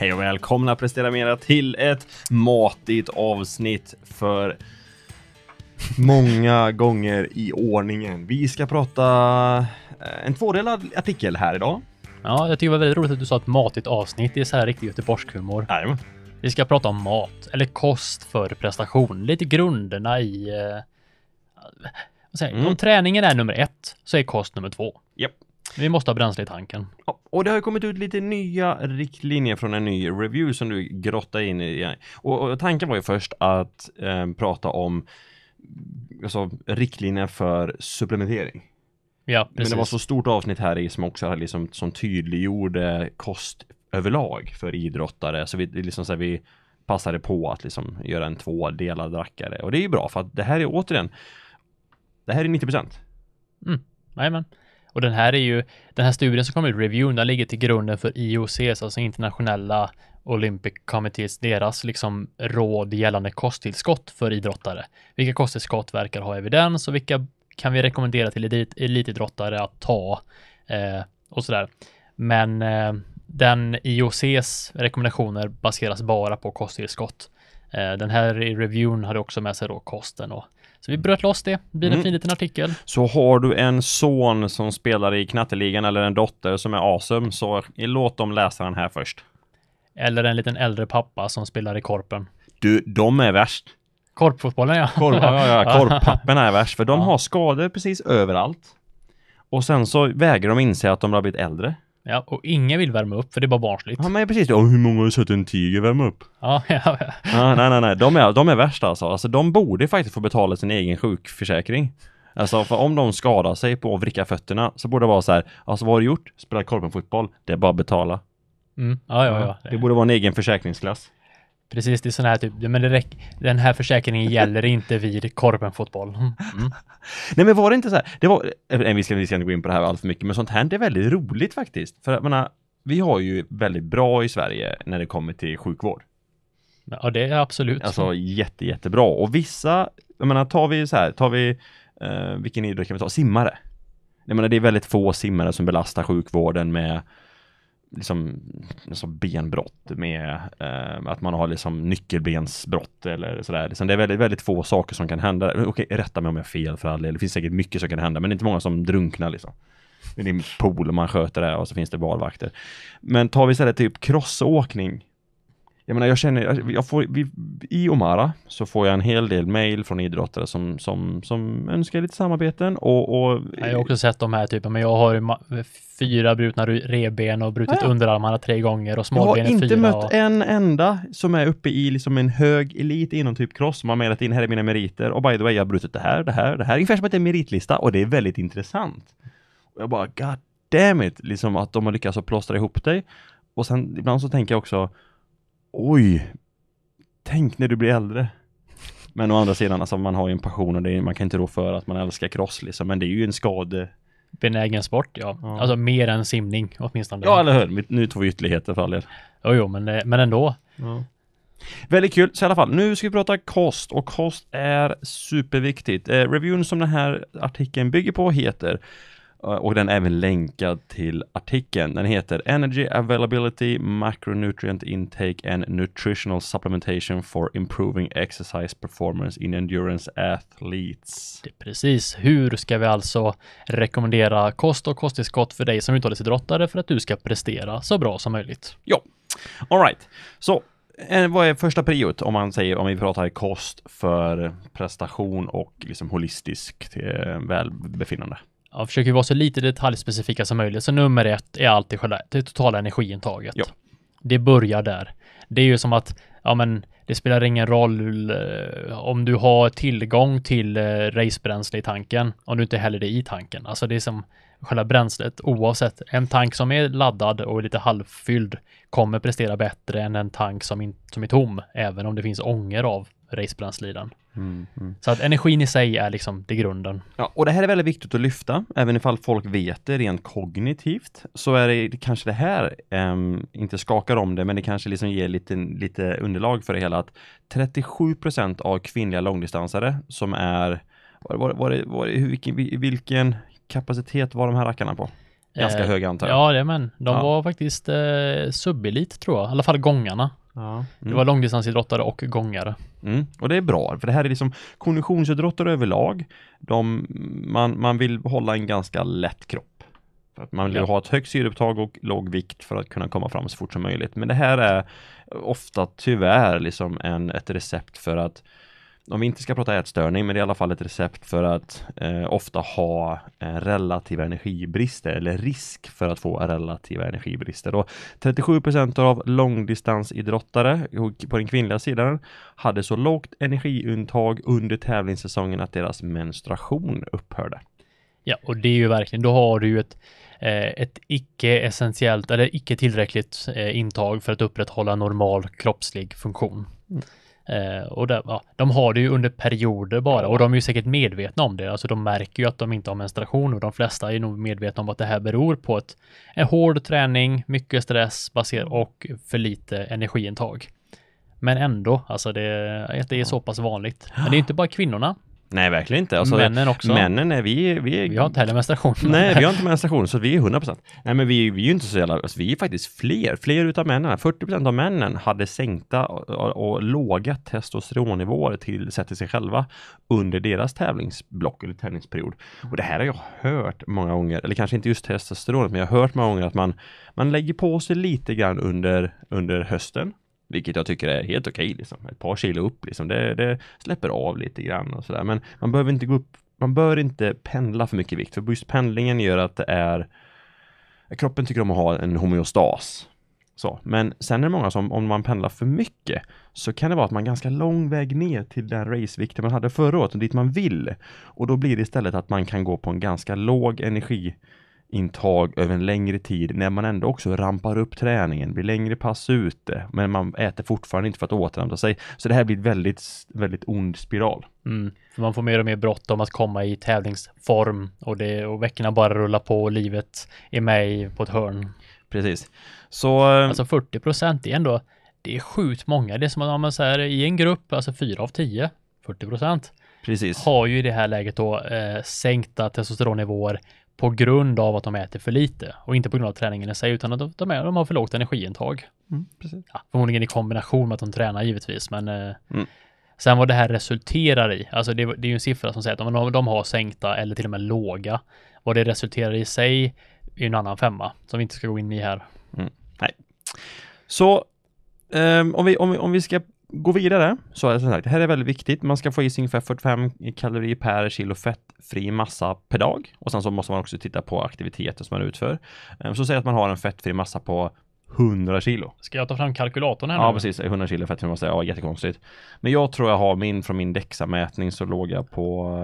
Hej och välkomna Prestera Mera till ett matigt avsnitt för många gånger i ordningen. Vi ska prata eh, en tvådelad artikel här idag. Ja, jag tycker det var väldigt roligt att du sa ett matigt avsnitt. Det är så här riktig göteborgshumor. Jajamän. Vi ska prata om mat, eller kost för prestation. Lite grunderna i... Eh, säger, mm. Om träningen är nummer ett, så är kost nummer två. Yep. Vi måste ha bränsle i tanken. och det har kommit ut lite nya riktlinjer från en ny review som du grottar in i. Och, och tanken var ju först att eh, prata om alltså, riktlinjer för supplementering. Ja, precis. Men det var så stort avsnitt här i som också liksom, som tydliggjorde kost överlag för idrottare. Så vi, liksom, så här, vi passade på att liksom, göra en tvådelad rackare. Och det är ju bra för att det här är återigen, det här är 90 Mm. Jajamän. Och den här är ju, den här studien som kom ut, reviewen, den ligger till grunden för IOCs, alltså internationella Olympic Committees, deras liksom råd gällande kosttillskott för idrottare. Vilka kosttillskott verkar ha evidens och vilka kan vi rekommendera till elitidrottare att ta eh, och sådär. Men eh, den IOCs rekommendationer baseras bara på kosttillskott. Eh, den här i reviewen hade också med sig då kosten och så vi bröt loss det, det blir en mm. fin liten artikel. Så har du en son som spelar i knatteligan eller en dotter som är awesome, så låt dem läsa den här först. Eller en liten äldre pappa som spelar i korpen. Du, de är värst. Korpfotbollen ja. Korp, ja, ja, ja. Korppapperna är värst, för de ja. har skador precis överallt. Och sen så vägrar de inse att de har blivit äldre. Ja, och ingen vill värma upp för det är bara barnsligt. Ja, men precis. Och hur många har sett en tiger värma upp? Ja, ja, ja. ja nej, nej, nej. De är, de är värst alltså. Alltså de borde faktiskt få betala sin egen sjukförsäkring. Alltså för om de skadar sig på att vricka fötterna så borde det vara så här. Alltså vad har du gjort? Spelat korpenfotboll. Det är bara att betala. Mm. Ja, ja, ja. Det borde vara en egen försäkringsklass. Precis, det är sån här typ, men det räck, den här försäkringen gäller inte vid korpenfotboll. Mm. mm. Nej men var det inte så här, det var, eh, eh, nej, vi ska inte gå in på det här allt för mycket, men sånt här det är väldigt roligt faktiskt. För jag menar, vi har ju väldigt bra i Sverige när det kommer till sjukvård. Ja det är absolut. Alltså jätte, jättebra och vissa, jag menar tar vi så här, tar vi, eh, vilken idrott kan vi ta, simmare? Jag menar det är väldigt få simmare som belastar sjukvården med liksom, liksom benbrott med eh, att man har liksom nyckelbensbrott eller sådär. Liksom det är väldigt, väldigt få saker som kan hända. Okej, rätta mig om jag har fel för all del. Det finns säkert mycket som kan hända, men det är inte många som drunknar liksom. Det är en pool och man sköter det och så finns det barvakter. Men tar vi istället typ crossåkning jag menar, jag känner, jag får, vi, i Omara så får jag en hel del mail från idrottare som, som, som önskar lite samarbeten och, och Jag har också sett de här typen, men jag har fyra brutna revben och brutit ja. underarmarna tre gånger och smalbenet fyra. Jag har inte mött och... en enda som är uppe i liksom en hög elit inom typ cross som har mejlat in, här är mina meriter och by the way, jag har brutit det här, det här, det här. Ungefär som att det är en meritlista och det är väldigt intressant. Och jag bara, god damn it, liksom att de har lyckats att plåstra ihop dig. Och sen ibland så tänker jag också oj, tänk när du blir äldre. Men å andra sidan, alltså man har ju en passion och är, man kan inte rå för att man älskar cross liksom, men det är ju en skade benägen sport, ja. ja. Alltså mer än simning åtminstone. Ja, eller hur? Nu tog vi ytterligheter för all del. Jo, jo, men, eh, men ändå. Ja. Väldigt kul, så i alla fall, nu ska vi prata kost och kost är superviktigt. Eh, reviewn som den här artikeln bygger på heter Eh, och den är även länkad till artikeln. Den heter Energy Availability, Macronutrient Intake and Nutritional Supplementation for Improving Exercise Performance in Endurance Athletes. precis. Hur ska vi alltså rekommendera kost och kosttillskott för dig som uthållighetsidrottare för att du ska prestera så bra som möjligt? Ja, alright. Så eh, vad är första priot om man säger om vi pratar kost för prestation och liksom holistiskt eh, välbefinnande? ja, försöker vara så lite detaljspecifika som möjligt. Så nummer ett är alltid själva det totala energiintaget. Ja. Det börjar där. Det är ju som att, ja men det spelar ingen roll eh, om du har tillgång till eh, racebränsle i tanken, om du inte häller det i tanken. Alltså det är som själva bränslet, oavsett. En tank som är laddad och lite halvfylld kommer prestera bättre än en tank som, in, som är tom, även om det finns ånger av racebranschlidan. Mm, mm. Så att energin i sig är liksom det grunden. Ja, och det här är väldigt viktigt att lyfta, även ifall folk vet det rent kognitivt, så är det kanske det här, um, inte skakar om det, men det kanske liksom ger lite, lite underlag för det hela, att 37 av kvinnliga långdistansare som är, var, var, var, var, vilken, vilken kapacitet var de här rackarna på? Ganska eh, höga antar jag. Ja, men. De ja. var faktiskt eh, subelit tror jag, i alla fall gångarna. Ja. Mm. Det var långdistansidrottare och gångare. Mm. Och det är bra, för det här är liksom konditionsidrottare överlag. De, man, man vill hålla en ganska lätt kropp. För att man vill ja. ha ett högt syreupptag och låg vikt för att kunna komma fram så fort som möjligt. Men det här är ofta tyvärr liksom en, ett recept för att om vi inte ska prata ätstörning, men det är i alla fall ett recept för att eh, ofta ha eh, relativa energibrister eller risk för att få relativa energibrister. Och 37% av långdistansidrottare på den kvinnliga sidan hade så lågt energiuntag under tävlingssäsongen att deras menstruation upphörde. Ja, och det är ju verkligen, då har du ju ett, eh, ett icke-essentiellt eller icke tillräckligt eh, intag för att upprätthålla normal kroppslig funktion. Mm. Eh, och där, ja, de har det ju under perioder bara och de är ju säkert medvetna om det. Alltså de märker ju att de inte har menstruation och de flesta är nog medvetna om att det här beror på ett, en hård träning, mycket stress baser mm. och för lite energiintag. Men ändå, alltså det, det är så pass vanligt. Men det är inte bara kvinnorna. Nej, verkligen inte. Alltså, männen också. Männen, är, vi, vi, är, vi har inte heller menstruation. Nej, vi har inte menstruation, så vi är 100%. Nej, men vi, vi är ju inte så jävla, alltså, vi är faktiskt fler. Fler utav männen, 40% av männen hade sänkta och, och låga testosteronnivåer till, sett till sig själva under deras tävlingsblock eller tävlingsperiod. Och det här har jag hört många gånger, eller kanske inte just testosteronet, men jag har hört många gånger att man, man lägger på sig lite grann under, under hösten vilket jag tycker är helt okej okay, liksom. Ett par kilo upp liksom. Det, det släpper av lite grann och sådär. Men man behöver inte gå upp. Man bör inte pendla för mycket vikt. För just pendlingen gör att det är Kroppen tycker om att ha en homeostas. Så, men sen är det många som om man pendlar för mycket så kan det vara att man ganska lång väg ner till den racevikten man hade förra året och dit man vill. Och då blir det istället att man kan gå på en ganska låg energi intag över en längre tid när man ändå också rampar upp träningen, blir längre pass ute, men man äter fortfarande inte för att återhämta sig. Så det här blir väldigt, väldigt ond spiral. Mm. man får mer och mer bråttom att komma i tävlingsform och, det, och veckorna bara rullar på och livet är med på ett hörn. Precis. Så... Alltså 40 procent, det är ändå, det är sjukt många. Det är som att man säger i en grupp, alltså fyra av tio, 40 procent. Precis. har ju i det här läget då eh, sänkta testosteronnivåer på grund av att de äter för lite och inte på grund av träningen i sig utan att de, är, de har för lågt energiintag. Mm, ja, förmodligen i kombination med att de tränar givetvis, men eh, mm. sen vad det här resulterar i, alltså det, det är ju en siffra som säger att de, de har sänkta eller till och med låga, vad det resulterar i sig är en annan femma som vi inte ska gå in i här. Mm. Nej. Så um, om, vi, om, vi, om vi ska Gå vidare, så är det som sagt, det här är väldigt viktigt. Man ska få i sig ungefär 45 kalorier per kilo fettfri massa per dag och sen så måste man också titta på aktiviteter som man utför. Ehm, så säg att man har en fettfri massa på 100 kilo. Ska jag ta fram kalkylatorn här nu? Ja, precis. 100 kilo fettfri massa. Ja, jättekonstigt. Men jag tror jag har min från min Dexa-mätning så låg jag på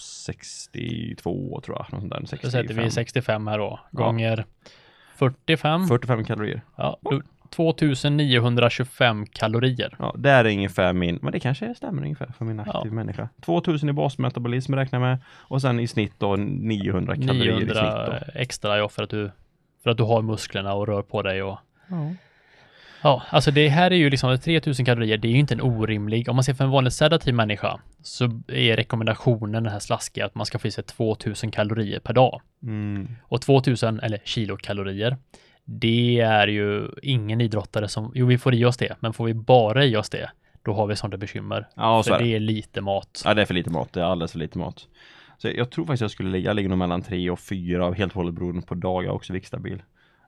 62 ehm, tror jag. där, 65. Då sätter vi 65 här då, gånger ja. 45. 45 kalorier. Ja, du, 2925 kalorier. Ja, det är ungefär min, men det kanske stämmer ungefär för min aktiv ja. människa. 2000 i basmetabolism räknar jag med och sen i snitt då 900 kalorier 900 i snitt. Då. extra ja, för att du för att du har musklerna och rör på dig och ja. Ja, alltså det här är ju liksom 3000 kalorier. Det är ju inte en orimlig. Om man ser för en vanlig sedativ människa så är rekommendationen den här slaskiga att man ska få i sig 2000 kalorier per dag. Mm. Och 2000 eller kilokalorier det är ju ingen idrottare som, jo vi får i oss det, men får vi bara i oss det, då har vi sådana bekymmer. Ja, så för är det. det är lite mat. Ja, det är för lite mat. Det är alldeles för lite mat. Så jag tror faktiskt jag skulle ligga, jag ligger nog mellan tre och fyra av helt och hållet beroende på dag. Jag är också viktstabil.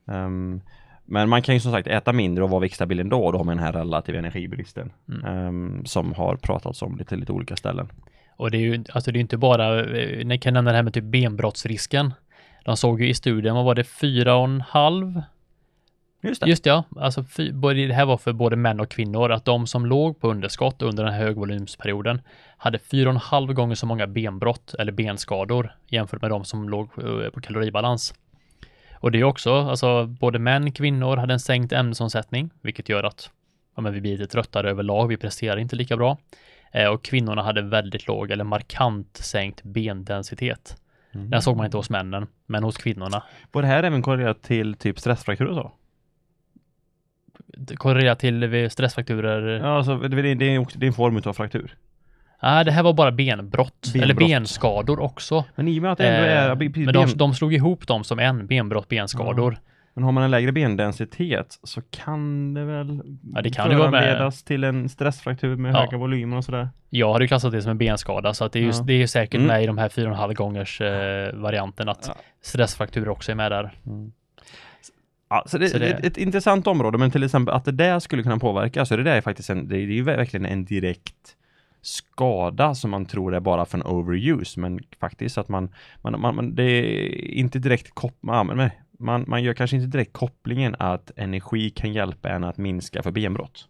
Um, ehm, men man kan ju som sagt äta mindre och vara viktstabil ändå. Och då har man den här relativa energibristen mm. um, som har pratats om lite, lite olika ställen. Och det är ju alltså det är inte bara, eh, ni kan nämna det här med typ benbrottsrisken. De såg ju i studien, vad var det, fyra och en halv? Just det. Just ja. Alltså, det här var för både män och kvinnor, att de som låg på underskott under den här högvolymsperioden hade fyra och en halv gånger så många benbrott eller benskador jämfört med de som låg eh, på kaloribalans. Och det är också, alltså både män, och kvinnor hade en sänkt ämnesomsättning, vilket gör att ja, men vi blir lite tröttare överlag, vi presterar inte lika bra. Eh, och kvinnorna hade väldigt låg eller markant sänkt bendensitet. Mm. Den såg man inte hos männen, men hos kvinnorna. Var det här även korrelerat till typ stressfrakturer och så? Korrelerat till stressfrakturer? Ja, alltså, det, det, det, är en form av fraktur. Nej, det här var bara benbrott. benbrott. Eller benskador också. Men i och med att det ändå eh, är... Eh, men de, de slog ihop dem som en, benbrott, benskador. Mm. Men har man en lägre bendensitet så kan det väl ja, det kan föranledas till en stressfraktur med ja. höga volymer och sådär. Jag hade klassat det som en benskada så att det är, just, ja. det är säkert mm. med i de här 4,5 gångers eh, varianten att ja. stressfraktur också är med där. Mm. Ja, så det, så det, är ett intressant område, men till exempel att det där skulle kunna påverka, så det där är faktiskt en, det är ju verkligen en direkt skada som man tror är bara för från overuse, men faktiskt att man, man, man, man det är inte direkt kopplat, man, man gör kanske inte direkt kopplingen att energi kan hjälpa en att minska för benbrott.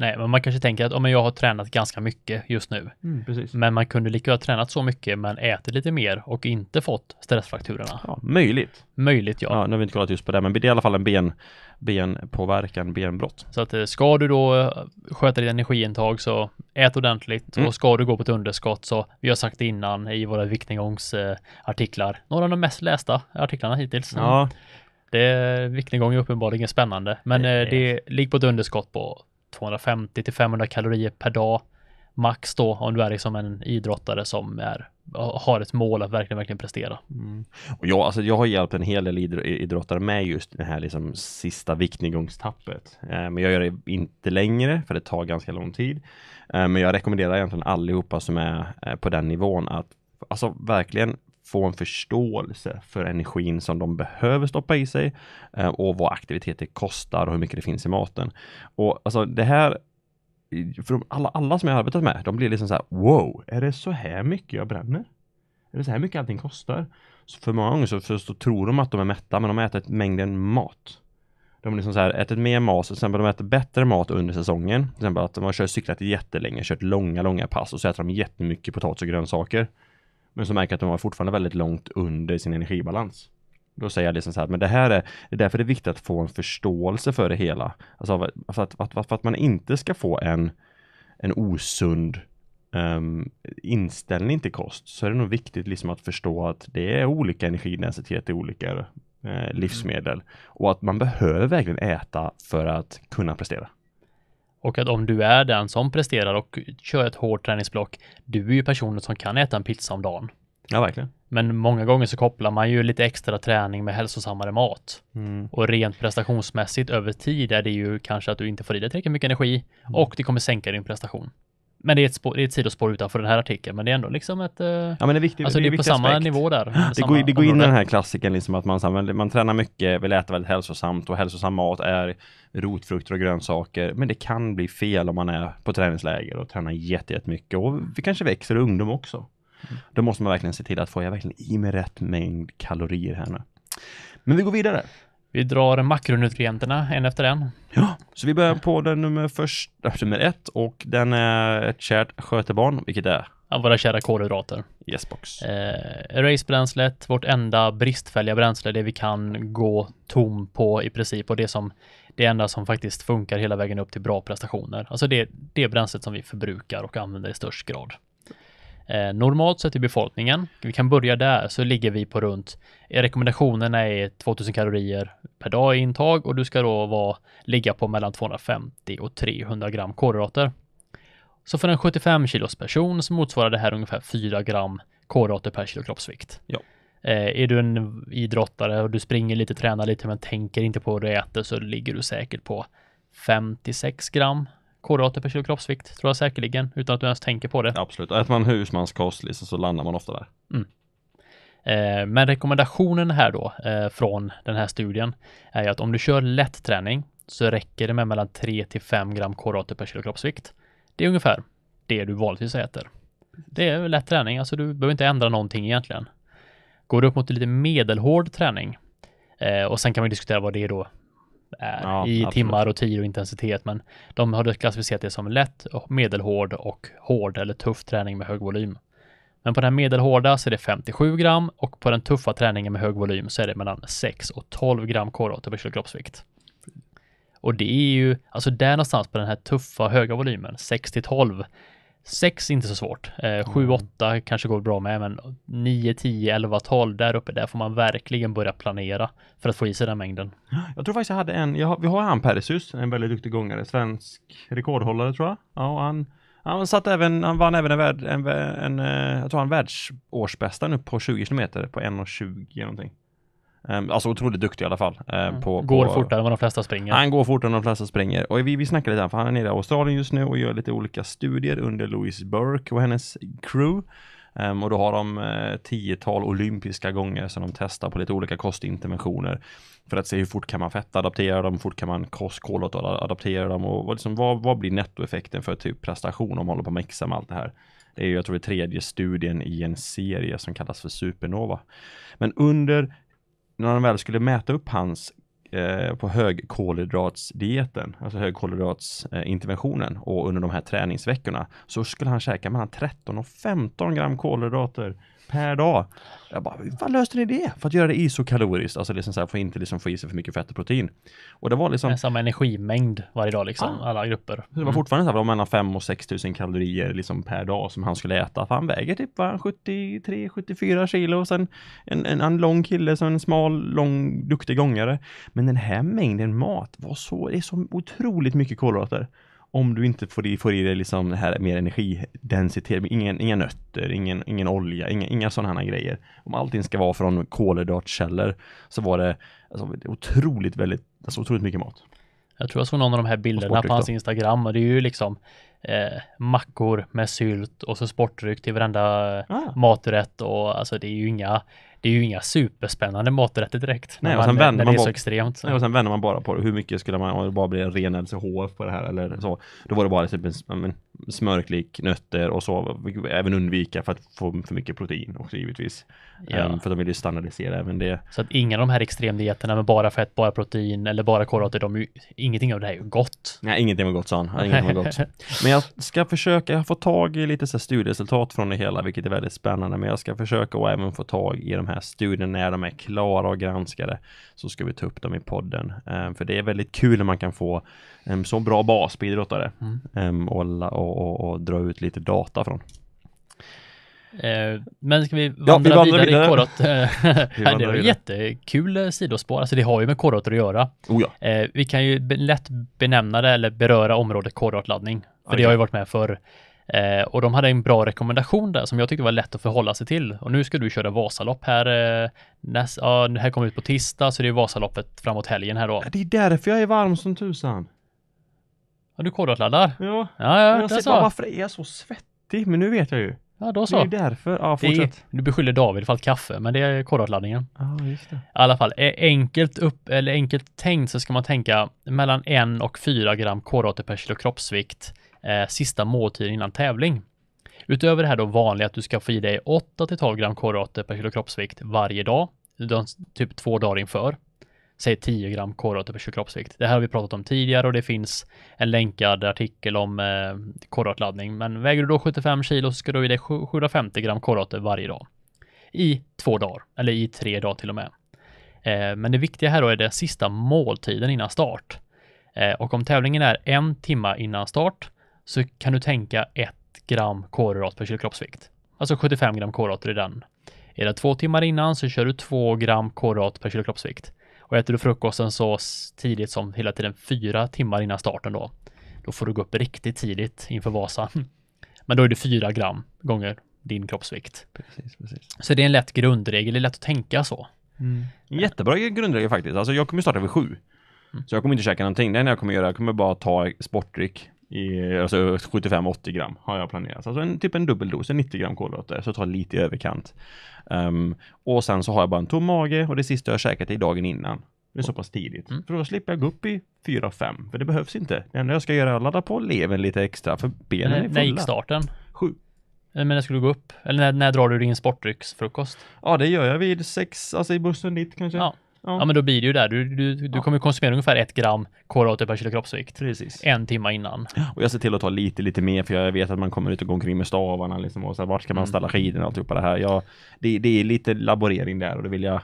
Nej, men man kanske tänker att oh, men jag har tränat ganska mycket just nu. Mm, men man kunde lika väl tränat så mycket men ätit lite mer och inte fått stressfrakturerna. Ja, möjligt. Möjligt ja. ja. Nu har vi inte kollat just på det, men det är i alla fall en ben, benpåverkan, benbrott. Så att eh, ska du då eh, sköta ditt energiintag så ät ordentligt mm. och ska du gå på ett underskott så vi har sagt det innan i våra viktnedgångsartiklar, några av de mest lästa artiklarna hittills. Ja. Det, är viktnedgång är uppenbarligen spännande, men Nej. Eh, det ligger på ett underskott på 250 till 500 kalorier per dag max då om du är liksom en idrottare som är, har ett mål att verkligen, verkligen prestera. Mm. Och jag, alltså jag har hjälpt en hel del idrottare med just det här liksom sista viktnedgångstappet. Eh, men jag gör det inte längre för det tar ganska lång tid. Eh, men jag rekommenderar egentligen allihopa som är eh, på den nivån att alltså verkligen få en förståelse för energin som de behöver stoppa i sig eh, och vad aktiviteter kostar och hur mycket det finns i maten. Och alltså det här för alla, alla som jag arbetat med, de blir liksom så här, wow, är det så här mycket jag bränner? Är det så här mycket allting kostar? Så för många gånger så, så, så tror de att de är mätta, men de har ätit mängden mat. De har liksom ätit mer mat, till exempel de äter bättre mat under säsongen. Till exempel att de har kört, cyklat jättelänge, kört långa, långa pass och så äter de jättemycket potatis och grönsaker. Men så märker jag att de var fortfarande väldigt långt under sin energibalans. Då säger jag liksom så här, men det här är, det är därför det är viktigt att få en förståelse för det hela. Alltså, alltså att, att, att, att man inte ska få en, en osund um, inställning till kost så är det nog viktigt liksom att förstå att det är olika energidensitet i olika eh, livsmedel mm. och att man behöver verkligen äta för att kunna prestera. Och att om du är den som presterar och kör ett hårt träningsblock, du är ju personen som kan äta en pizza om dagen. Ja, verkligen. Men många gånger så kopplar man ju lite extra träning med hälsosammare mat. Mm. Och rent prestationsmässigt över tid är det ju kanske att du inte får i dig tillräckligt mycket energi mm. och det kommer sänka din prestation men det är, ett spår, det är ett sidospår utanför den här artikeln, men det är ändå liksom ett... Eh, ja, men det är viktigt, alltså det är, det är på samma aspekt. nivå där. Det går, det går in i den här klassiken liksom att man, man, tränar mycket, vill äta väldigt hälsosamt och hälsosam mat är rotfrukter och grönsaker. Men det kan bli fel om man är på träningsläger och tränar jättemycket och vi kanske växer ungdom också. Mm. Då måste man verkligen se till att få jag verkligen i mig rätt mängd kalorier här nu. Men vi går vidare. Vi drar makronutrienterna en efter en. Ja, så vi börjar på den nummer, först, äh, nummer ett och den är ett kärt skötebarn, vilket är? Ja, våra kära kolhydrater. Yes box. Eh, Racebränslet, vårt enda bristfälliga bränsle, det vi kan gå tom på i princip och det som det enda som faktiskt funkar hela vägen upp till bra prestationer. Alltså det, det bränslet som vi förbrukar och använder i störst grad. Eh, normalt sett i befolkningen, vi kan börja där, så ligger vi på runt, eh, rekommendationerna är 2000 kalorier per dag i intag och du ska då vara, ligga på mellan 250 och 300 gram kolhydrater. Så för en 75 kilos person så motsvarar det här ungefär 4 gram kolhydrater per kilo kroppsvikt. Ja. Eh, är du en idrottare och du springer lite, tränar lite men tänker inte på vad du äter så ligger du säkert på 56 gram kolhydrater per kilo kroppsvikt, tror jag säkerligen, utan att du ens tänker på det. Absolut, Och äter man husmanskostlista så landar man ofta där. Mm. Eh, men rekommendationen här då eh, från den här studien är ju att om du kör lätt träning så räcker det med mellan 3 till 5 gram kolhydrater per kilo kroppsvikt. Det är ungefär det du vanligtvis äter. Det är lätt träning, alltså du behöver inte ändra någonting egentligen. Går du upp mot lite medelhård träning eh, och sen kan vi diskutera vad det är då Eh, ja, i absolut. timmar och tid och intensitet. Men de har klassificerat det som lätt, medelhård och hård eller tuff träning med hög volym. Men på den medelhårda så är det 57 gram och på den tuffa träningen med hög volym så är det mellan 6 och 12 gram kolhydrater per kilo kroppsvikt. Och det är ju, alltså där någonstans på den här tuffa höga volymen, 6 till 12, 6 inte så svårt. 7, eh, 8 mm. kanske går bra med, men 9, 10, 11, 12 där uppe, där får man verkligen börja planera för att få i sig den mängden. Jag tror faktiskt jag hade en, jag har, vi har han Persius, en väldigt duktig gångare, svensk rekordhållare tror jag. Ja, han, han satt även, han vann även en, en, en, en eh, jag tror han världsårsbästa nu på 20 km på 1.20 någonting. Ehm, alltså otroligt duktig i alla fall. Eh, mm. på, går fortare än vad de flesta springer. Han går fortare än de flesta springer. Och vi, vi snackar lite, här, för han är nere i Australien just nu och gör lite olika studier under Louise Burke och hennes crew. Um, och då har de uh, tiotal olympiska gånger som de testar på lite olika kostinterventioner för att se hur fort kan man fettadaptera dem, hur fort kan man kolhydratadaptera dem och vad, liksom, vad, vad blir nettoeffekten för typ prestation om man håller på att mixa med allt det här. Det är ju, jag tror, det tredje studien i en serie som kallas för Supernova. Men under när han väl skulle mäta upp hans eh, på högkolhydratsdieten, alltså högkolhydratsinterventionen och under de här träningsveckorna så skulle han käka mellan 13 och 15 gram kolhydrater per dag. Jag bara, hur fan löste ni det? För att göra det isokaloriskt, alltså liksom så här, för inte liksom få i sig för mycket fett och protein. Och det var liksom... Samma energimängd varje dag liksom, ah. alla grupper. Det var mm. fortfarande så här, mellan 5 och 6 000 kalorier liksom per dag som han skulle äta. För han väger typ 73-74 kilo och sen en, en, en lång kille, så en smal, lång, duktig gångare. Men den här mängden mat var så, det är så otroligt mycket kolhydrater om du inte får i, får i dig liksom det här mer energidensitet, ingen, inga nötter, ingen, ingen olja, inga, inga sådana grejer. Om allting ska vara från kolhydratkällor så var det alltså, otroligt, väldigt, alltså, otroligt mycket mat. Jag tror jag såg någon av de här bilderna på hans Instagram och det är ju liksom eh, mackor med sylt och så sportdryck till varenda ah. maträtt och alltså det är ju inga det är ju inga superspännande maträtter direkt. Nej, och sen man, vänder man bara, extremt, så. Nej, och sen vänder man bara på det. Hur mycket skulle man, om det bara blir en ren LCHF på det här eller så, då var det bara typ smörklick, nötter och så, även undvika för att få för mycket protein också givetvis. Ja. Um, för de vill ju standardisera även det. Så att inga av de här extremdieterna med bara fett, bara protein eller bara kolhydrater, de är ju, ingenting av det här är ju gott. Nej, ingenting var gott sa han. Ingenting var gott. Men jag ska försöka, jag har fått tag i lite så studieresultat från det hela, vilket är väldigt spännande, men jag ska försöka och även få tag i de här här studierna när de är klara och granskade så ska vi ta upp dem i podden. Ehm, för det är väldigt kul när man kan få ehm, så bra bas på idrottare mm. Ehm, och, och, och, och, dra ut lite data från. Eh, men ska vi vandra, ja, vi vandrar vidare, vidare i kårot? Eh, vi det är jättekul sidospår, alltså det har ju med kårot att göra. Oh ja. Eh, vi kan ju lätt benämna det eller beröra området kårotladdning. För okay. det har ju varit med för Eh, och de hade en bra rekommendation där som jag tyckte var lätt att förhålla sig till. Och nu ska du köra Vasalopp här. Eh, näst, ja, det här kommer ut på tisdag, så det är Vasaloppet framåt helgen här då. Det är därför jag är varm som tusan. Ja, du kolhydratladdar? Ja. Ja, ja, jag ser, varför är jag så svettig? Men nu vet jag ju. Ja, då så. Det är därför. Ja, fortsätt. Det, du beskyller David för allt kaffe, men det är kolhydratladdningen. Ja, just det. I alla fall, eh, enkelt upp, eller enkelt tänkt så ska man tänka mellan en och fyra gram kolhydrater per kilo kroppsvikt eh, sista måltiden innan tävling. Utöver det här då vanliga att du ska få i dig 8 till 12 gram kolhydrater per kilo kroppsvikt varje dag, typ två dagar inför. Säg 10 gram kolhydrater per kilo kroppsvikt. Det här har vi pratat om tidigare och det finns en länkad artikel om eh, kolhydratladdning. Men väger du då 75 kilo så ska du i dig 750 gram kolhydrater varje dag i två dagar eller i tre dagar till och med. Eh, men det viktiga här då är den sista måltiden innan start. Eh, och om tävlingen är en timma innan start så kan du tänka 1 gram kolhydrat per kilo kroppsvikt. Alltså 75 gram kolhydrater i den. Är det två timmar innan så kör du 2 gram kolhydrat per kilo kroppsvikt. Och äter du frukosten så tidigt som hela tiden 4 timmar innan starten då, då får du gå upp riktigt tidigt inför Vasan. Men då är det 4 gram gånger din kroppsvikt. Precis, precis. Så det är en lätt grundregel, det är lätt att tänka så. Mm. Jättebra grundregel faktiskt. Alltså jag kommer starta vid sju. Mm. Så jag kommer inte käka någonting. Det enda jag kommer göra, jag kommer bara ta sportdryck i, alltså 75-80 gram har jag planerat. Alltså en, typ en dubbel dos, 90 gram kolhydrater. Så jag tar lite i överkant. Um, och sen så har jag bara en tom mage och det sista jag käkat är dagen innan. Det är så pass tidigt. Mm. För då slipper jag gå upp i 4-5. För det behövs inte. Det enda jag ska göra är att ladda på levern lite extra. För benen är fulla. När gick starten? Sju. Eh, men när skulle du gå upp? Eller när, när drar du din sportdrycksfrukost? Ja, det gör jag vid sex, alltså i bussen dit kanske. Ja. Ja. ja. men då blir det ju där. Du, du, du ja. kommer konsumera ungefär ett gram kolhydrater per kilo kroppsvikt. Precis. En timma innan. Och jag ser till att ta lite, lite mer för jag vet att man kommer ut och går omkring med stavarna liksom och så här, vart ska man mm. ställa skidorna och alltihopa det här. Jag, det, det är lite laborering där och det vill jag...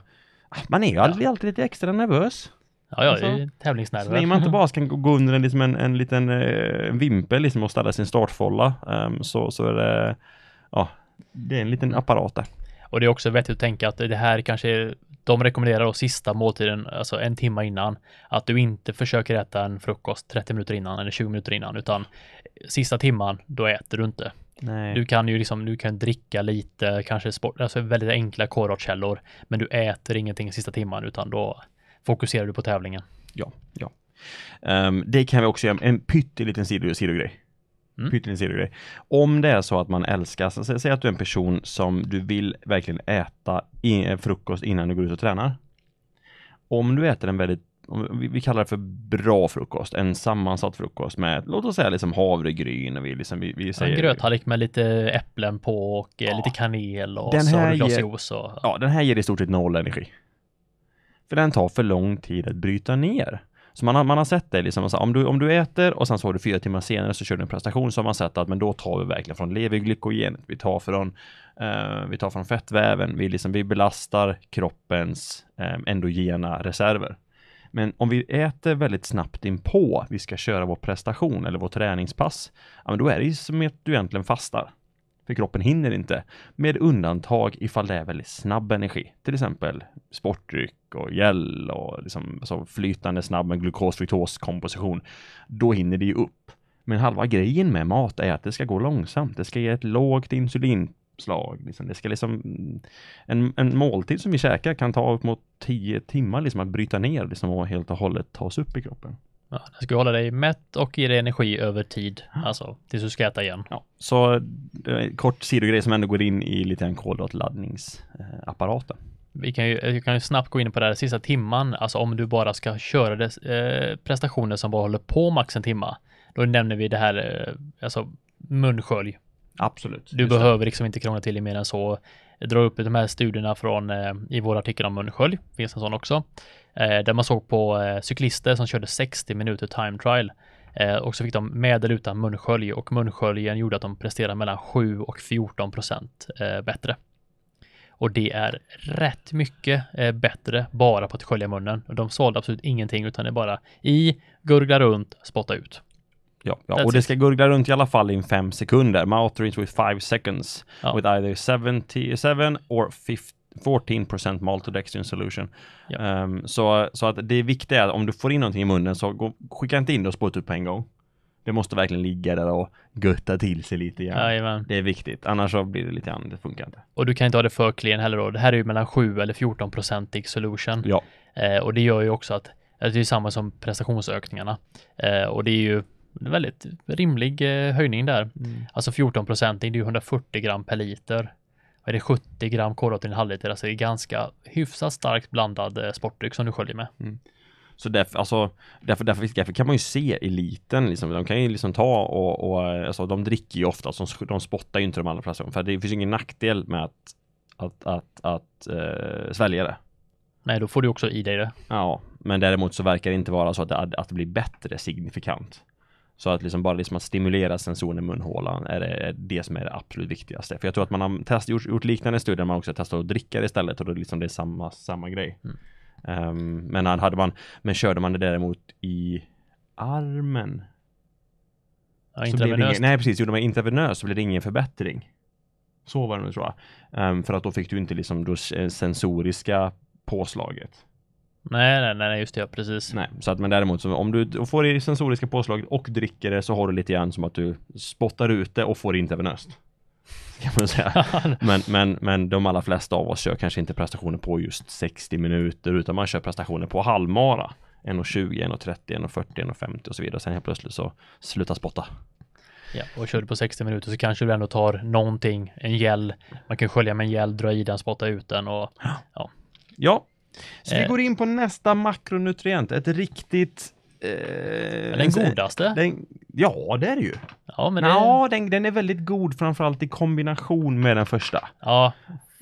Ah, man är ju alltid, ja. alltid lite extra nervös. Ja, ja, alltså, tävlingsnerver. Så länge man inte bara kan gå under en, liksom en, en liten eh, vimpel liksom och ställa sin startfålla um, ehm, så, så är det... Ja, det är en liten apparat där. Och det är också vettigt att tänka att det här kanske är, de rekommenderar då sista måltiden, alltså en timme innan, att du inte försöker äta en frukost 30 minuter innan eller 20 minuter innan, utan sista timman, då äter du inte. Nej. Du kan ju liksom, du kan dricka lite, kanske sport, alltså väldigt enkla kolhydratkällor, men du äter ingenting sista timman, utan då fokuserar du på tävlingen. Ja, ja. Um, det kan vi också göra, en pytteliten sidogrej. Sido Mm. Pytteliten grej. Om det är så att man älskar, så säg, att du är en person som du vill verkligen äta eh, frukost innan du går ut och tränar. Om du äter en väldigt vi kallar det för bra frukost, en sammansatt frukost med låt oss säga liksom havregryn och vi, liksom, vi, vi säger... En gröthallick med lite äpplen på och eh, ja. lite kanel och den här så ger, och... Ja, den här ger i stort sett noll energi. För den tar för lång tid att bryta ner. Så man har, man har sett det liksom, om du, om du äter och sen så har du fyra timmar senare så kör du en prestation så har man sett att men då tar vi verkligen från leverglykogenet, vi tar från, eh, vi tar från fettväven, vi, liksom, vi belastar kroppens eh, endogena reserver. Men om vi äter väldigt snabbt inpå vi ska köra vår prestation eller vår träningspass, ja, men då är det ju som att du egentligen fastar. För kroppen hinner inte. Med undantag ifall det är väldigt snabb energi. Till exempel sportdryck och gel och liksom, alltså flytande snabb med glukos-fruktoskomposition. Då hinner det ju upp. Men halva grejen med mat är att det ska gå långsamt. Det ska ge ett lågt insulinslag. Liksom. Det ska liksom, mm, en, en måltid som vi käkar kan ta upp mot 10 timmar liksom, att bryta ner liksom, och helt och hållet tas upp i kroppen. Ja, den ska hålla dig mätt och ge dig energi över tid, alltså tills du ska äta igen. Ja, så eh, kort sidogrej som ändå går in i lite en kolhydratladdningsapparat. Vi kan ju, eh, vi kan ju snabbt gå in på det här sista timman, alltså om du bara ska köra des, eh, prestationer som bara håller på max en timma. Då nämner vi det här, eh, alltså munskölj. Absolut. Du behöver det. liksom inte krångla till det mer än så drar upp de här studierna från eh, i vår artikel om munskölj, finns en sån också, eh, där man såg på eh, cyklister som körde 60 minuter time trial och så fick de med eller utan munskölj och munsköljen gjorde att de presterade mellan 7 och 14 procent bättre. Och det är rätt mycket bättre bara på att skölja munnen. De sålde absolut ingenting utan det är bara i, gurgla runt, spotta ut. Ja, ja. och det ska gurgla runt i alla fall i 5 sekunder. Maltodrins with 5 seconds ja. with either 77 or 50 14% maltodextrin solution. Ja. Um, så, så att det viktiga är att om du får in någonting i munnen så gå, skicka inte in det och spåt ut på en gång. Det måste verkligen ligga där och gutta till sig lite grann. Ja, det är viktigt, annars så blir det lite annat, det funkar inte. Och du kan inte ha det för klen heller då. Det här är ju mellan 7 eller 14 procentig solution. Ja. Eh, och det gör ju också att, alltså det är ju samma som prestationsökningarna. Eh, och det är ju en väldigt rimlig eh, höjning där. Mm. Alltså 14 procent, det är ju 140 gram per liter. Är det 70 gram kolhydrater i en halvliter? Alltså det är ganska hyfsat starkt blandad eh, sportdryck som du sköljer med. Mm. Så därför, alltså, därför, därför, därför kan man ju se eliten liksom. De kan ju liksom ta och, och alltså, de dricker ju ofta, alltså, de spottar ju inte de allra flesta För det finns ingen nackdel med att, att, att, att eh, svälja det. Nej, då får du också i dig det. Ja, men däremot så verkar det inte vara så att det, att det blir bättre signifikant. Så att liksom bara liksom att stimulera sensorn i munhålan är det, är det som är det absolut viktigaste. För jag tror att man har test, gjort, gjort liknande studier där man också testat att dricka det istället och då liksom det är samma, samma grej. Mm. Um, men, hade man, men körde man det däremot i armen? Ja, intravenöst. nej precis, gjorde man intravenöst så blev det ingen förbättring. Så var det nu tror jag. Um, för att då fick du inte liksom då eh, sensoriska påslaget. Nej, nej, nej, just det, ja, precis. Nej, så att men däremot så om du får det sensoriska påslag och dricker det så har du lite grann som att du spottar ut det och får det intravenöst. Kan man säga. men, men, men de allra flesta av oss kör kanske inte prestationer på just 60 minuter utan man kör prestationer på halvmara. 1,20, 1,30, 1,40, 1,50 och så vidare. sen helt plötsligt så slutar spotta. Ja, och kör du på 60 minuter så kanske du ändå tar någonting, en gel. Man kan skölja med en gel, dra i den, spotta ut den och ja. Ja, så eh. vi går in på nästa makronutrient, ett riktigt Eh, den godaste? Den, ja, det är det ju. Ja, men Nå, den, den är väldigt god, framförallt i kombination med den första. Ja,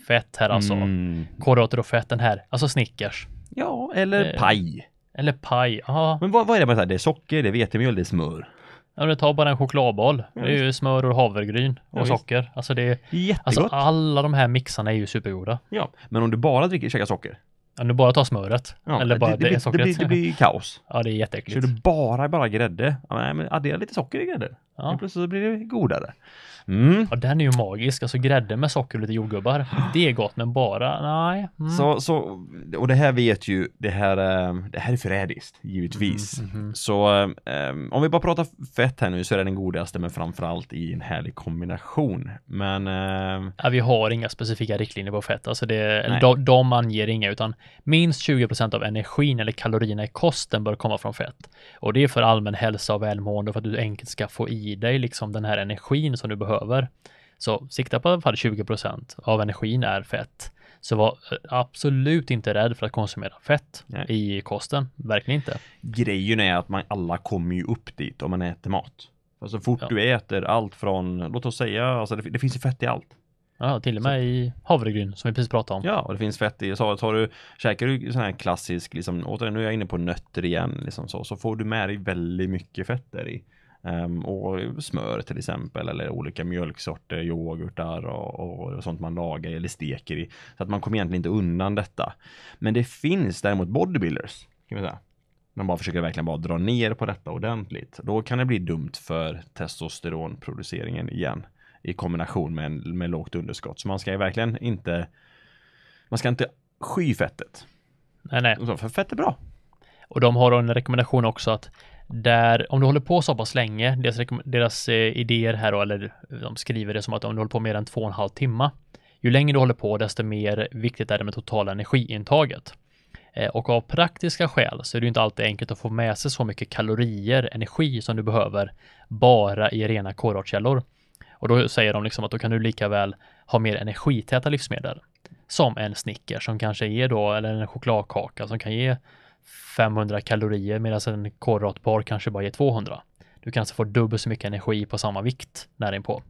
fett här alltså. Mm. Kolhydrater och fett, den här. Alltså Snickers. Ja, eller eh, paj. Eller paj, ja. Men vad, vad är det med det här? Det är socker, det är vetemjöl, det är smör. Ja, du tar bara en chokladboll. det är ju smör och havregryn och ja, socker. Alltså det är... Alltså, Jättegott. Alltså alla de här mixarna är ju supergoda. Ja, men om du bara dricker, käkar socker, om du bara tar smöret. Ja, eller bara det, det, det, Det blir, det blir kaos. Ja, det är jätteäckligt. Kör du bara, bara grädde, ja, men addera lite socker i grädden. Ja. Plötsligt så blir det godare. Mm. Ja, den är ju magisk. Alltså grädde med socker och lite jordgubbar. Det är gott, men bara nej. Mm. Så, så, och det här vet ju, det här, ehm, det här är förrädiskt, givetvis. Mm, mm, så ehm, ehm, om vi bara pratar fett här nu så är det den godaste, men framförallt i en härlig kombination. Men... Ja, vi har inga specifika riktlinjer på fett. Alltså det, de, de anger inga, utan minst 20 av energin eller kalorierna i kosten bör komma från fett. Och det är för allmän hälsa och välmående för att du enkelt ska få i dig liksom den här energin som du behöver behöver. Så sikta på i alla fall 20 av energin är fett. Så var eh, absolut inte rädd för att konsumera fett Nej. i kosten. Verkligen inte. Grejen är att man alla kommer ju upp dit om man äter mat. Alltså fort ja. du äter allt från, låt oss säga, alltså det, det finns ju fett i allt. Ja, till och med så. i havregryn som vi precis pratade om. Ja, och det finns fett i. Så tar du, käkar du sån här klassisk, liksom, återigen, nu är jag inne på nötter igen, liksom så, så får du med dig väldigt mycket fett där i. Ehm, och smör till exempel eller olika mjölksorter, yoghurtar och, och, sånt man lagar eller steker i. Så att man kommer egentligen inte undan detta. Men det finns däremot bodybuilders. Kan man säga. Man bara försöker verkligen bara dra ner på detta ordentligt. Då kan det bli dumt för testosteronproduceringen igen i kombination med, en, med lågt underskott. Så man ska ju verkligen inte man ska inte sky fettet. Nej, nej. För fett är bra. Och de har en rekommendation också att där om du håller på så pass länge, deras, deras eh, idéer här då, eller eh, de skriver det som att om du håller på mer än två och en halv timme, ju längre du håller på desto mer viktigt är det med totala energiintaget. Eh, och av praktiska skäl så är det inte alltid enkelt att få med sig så mycket kalorier, energi som du behöver bara i rena kolhydratkällor. Och då säger de liksom att då kan du lika väl ha mer energitäta livsmedel som en snicker som kanske ger då, eller en chokladkaka som kan ge 500 kalorier medan en kolhydratbar kanske bara ger 200. Du kan alltså få dubbelt så mycket energi på samma vikt när inpå.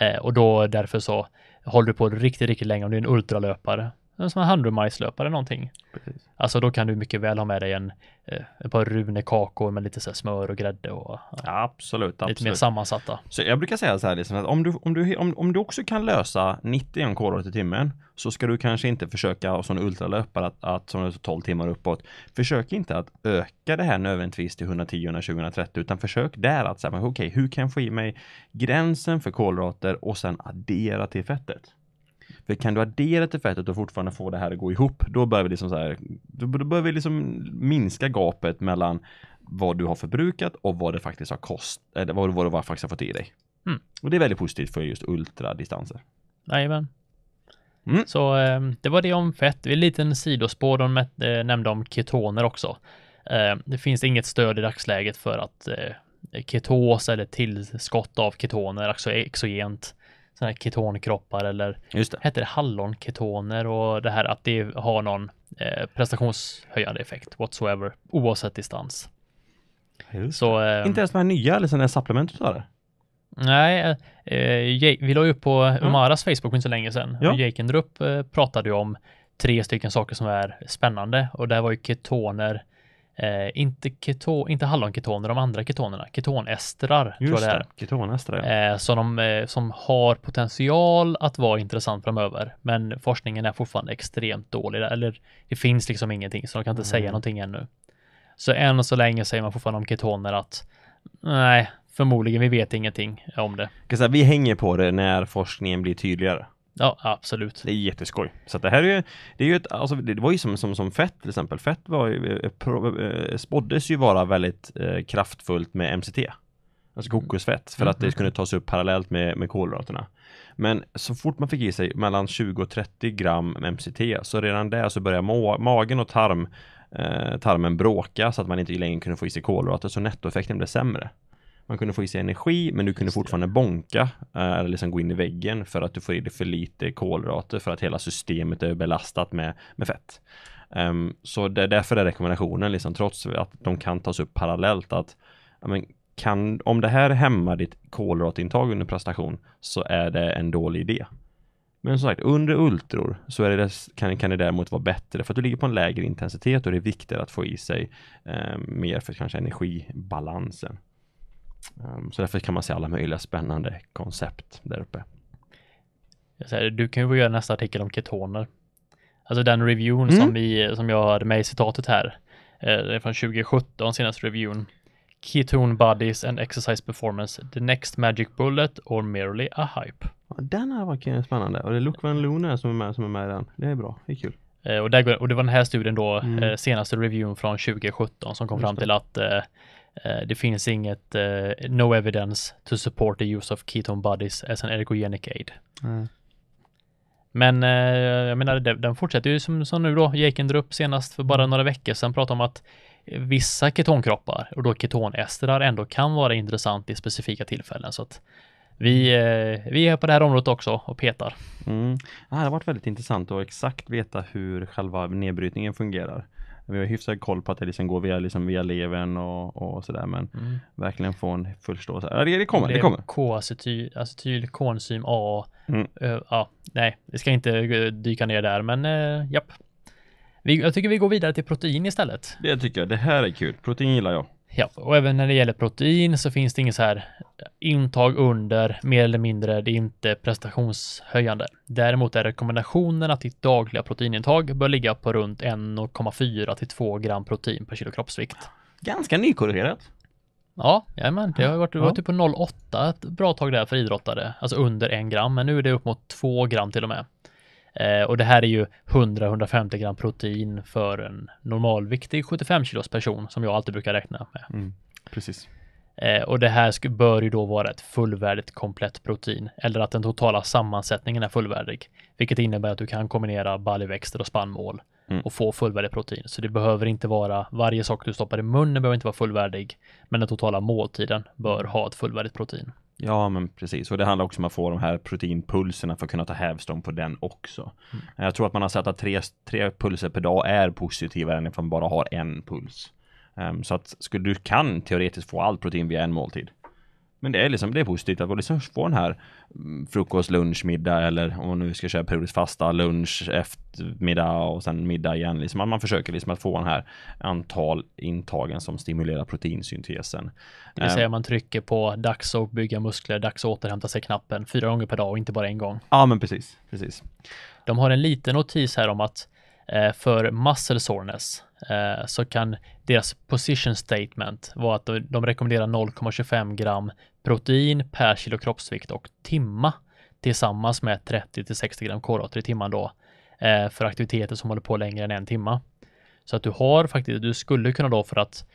Eh, och då därför så håller du på riktigt, riktigt länge om du är en ultralöpare som en handrumajslöpare någonting. Precis. Alltså då kan du mycket väl ha med dig en, eh, ett par runekakor med lite så smör och grädde och ja, absolut, lite absolut. mer sammansatta. Så jag brukar säga så här liksom att om du, om du, om, om du också kan lösa 91 kolhydrater i timmen så ska du kanske inte försöka som ultralöpare att, att som 12 timmar uppåt. Försök inte att öka det här nödvändigtvis till 110, 120, 130 utan försök där att säga okej, okay, hur kan jag få i mig gränsen för kolhydrater och sen addera till fettet? För kan du addera till fettet och fortfarande få det här att gå ihop, då börjar vi liksom så här, då, då börjar vi liksom minska gapet mellan vad du har förbrukat och vad det faktiskt har kost, eller vad, vad du faktiskt har fått i dig. Mm. Och det är väldigt positivt för just ultradistanser. Jajamän. Mm. Så ehm, det var det om fett. Vi är en liten sidospår. De eh, nämnde om ketoner också. Ehm, det finns inget stöd i dagsläget för att eh, ketos eller tillskott av ketoner, alltså exogent, sådana här ketonkroppar eller Just det. heter det hallonketoner och det här att det har någon eh, prestationshöjande effekt whatsoever oavsett distans. så, eh, Inte ens de här nya eller sådana här supplement du det? Nej, eh, eh vi la ju upp på Umaras mm. Facebook inte så länge sedan. Ja. Jakendrup eh, pratade ju om tre stycken saker som är spännande och där var ju ketoner Eh, inte, keto, inte hallonketoner, de andra ketonerna, ketonestrar Just tror jag det är. Ketonestrar, ja. Eh, som, de, eh, som har potential att vara intressant framöver. Men forskningen är fortfarande extremt dålig, eller det finns liksom ingenting, så de kan inte mm. säga någonting ännu. Så än och så länge säger man fortfarande om ketoner att nej, förmodligen, vi vet ingenting om det. Säga, vi hänger på det när forskningen blir tydligare. Ja, absolut. Det är jätteskoj. Så det här är ju, det är ju ett, alltså det var ju som, som, som fett till exempel. Fett var ju, eh, pro, eh, spåddes ju vara väldigt eh, kraftfullt med MCT. Alltså mm. kokosfett för mm. att det skulle mm, mm. tas upp parallellt med, med kolhydraterna. Men så fort man fick i sig mellan 20 och 30 gram MCT så redan där så började ma magen och tarm, eh, tarmen bråka så att man inte längre kunde få i sig kolhydrater så nettoeffekten blev sämre. Man kunde få i sig energi, men du kunde Just fortfarande det. bonka eh, eller liksom gå in i väggen för att du får i dig för lite kolrater, för att hela systemet är belastat med, med fett. Um, så det, därför är rekommendationen, liksom, trots att de kan tas upp parallellt, att men, kan, om det här hämmar ditt kolratintag under prestation så är det en dålig idé. Men som sagt, under ultror så är det, kan, kan det däremot vara bättre för att du ligger på en lägre intensitet och det är viktigare att få i sig eh, mer för kanske energibalansen. Ehm, så därför kan man se alla möjliga spännande koncept där uppe. Säger, du kan ju få göra nästa artikel om ketoner. Alltså den reviewn mm. som, vi, som jag hade med i citatet här. Eh, det är från 2017, senaste reviewn. Ketone bodies and Exercise Performance, The Next Magic Bullet or Merely a Hype. Den här verkar spännande och det är Luke Van Luna som är med, som är med i den. Det är bra, det är kul. Eh, och, där, och det var den här studien då, mm. Eh, senaste reviewn från 2017 som kom Just fram till det. att Uh, det finns inget, uh, no evidence to support the use of ketone bodies as an ergogenic aid. Mm. Men uh, jag menar, den fortsätter ju som, som nu då. Jakendrup senast för bara mm. några veckor sedan pratade om att vissa ketonkroppar och då ketonestrar ändå kan vara intressant i specifika tillfällen. Så att vi, vi är på det här området också och petar. Mm. Det har varit väldigt intressant att exakt veta hur själva nedbrytningen fungerar vi har hyfsad koll på att det liksom går via, liksom via levern och, och sådär men mm. verkligen få en förståelse. Ja, det, det kommer, det, det kommer. K-acetyl, alltså alltså konsym A. Mm. Uh, ja, nej, vi ska inte eh, dyka ner där men uh, japp. Vi, jag tycker vi går vidare till protein istället. Det tycker jag, det här är kul. Protein gillar jag. Ja, och även när det gäller protein så finns det inget så här intag under, mer eller mindre, det är inte prestationshöjande. Däremot är rekommendationen att ditt dagliga proteinintag bör ligga på runt 1,4 till 2 gram protein per kilo kroppsvikt. Ganska nykorrigerat. Ja, jajamän, det har varit, ja. var typ på 0,8 ett bra tag där för idrottare, alltså under 1 gram, men nu är det upp mot 2 gram till och med. Eh, och det här är ju 100-150 gram protein för en normalviktig 75 kilos person som jag alltid brukar räkna med. Mm, precis. Eh, och det här bör ju då vara ett fullvärdigt komplett protein eller att den totala sammansättningen är fullvärdig, vilket innebär att du kan kombinera baljväxter och spannmål mm. och få fullvärdigt protein. Så det behöver inte vara varje sak du stoppar i munnen behöver inte vara fullvärdig, men den totala måltiden bör mm. ha ett fullvärdigt protein. Ja, men precis. Och det handlar också om att få de här proteinpulserna för att kunna ta hävstång på den också. Mm. Jag tror att man har sett att tre, tre pulser per dag är positivare än om man bara har en puls. Um, så att skulle, du kan teoretiskt få allt protein via en måltid. Men det är liksom, det är positivt att liksom få den här mm, frukost, lunch, middag eller om man nu ska köra periodiskt fasta, lunch, eftermiddag och sen middag igen. Liksom att man försöker liksom att få den här antal intagen som stimulerar proteinsyntesen. Det vill säga ehm. man trycker på dags att bygga muskler, dags att återhämta sig knappen fyra gånger per dag och inte bara en gång. Ja, men precis, precis. De har en liten notis här om att eh, för muscle soreness eh, så kan deras position statement vara att de rekommenderar 0,25 gram protein per kilo kroppsvikt och timma tillsammans med 30 till 60 gram kolhydrater i timmen då eh, för aktiviteter som håller på längre än en timma. Så att du har faktiskt, du skulle kunna då för att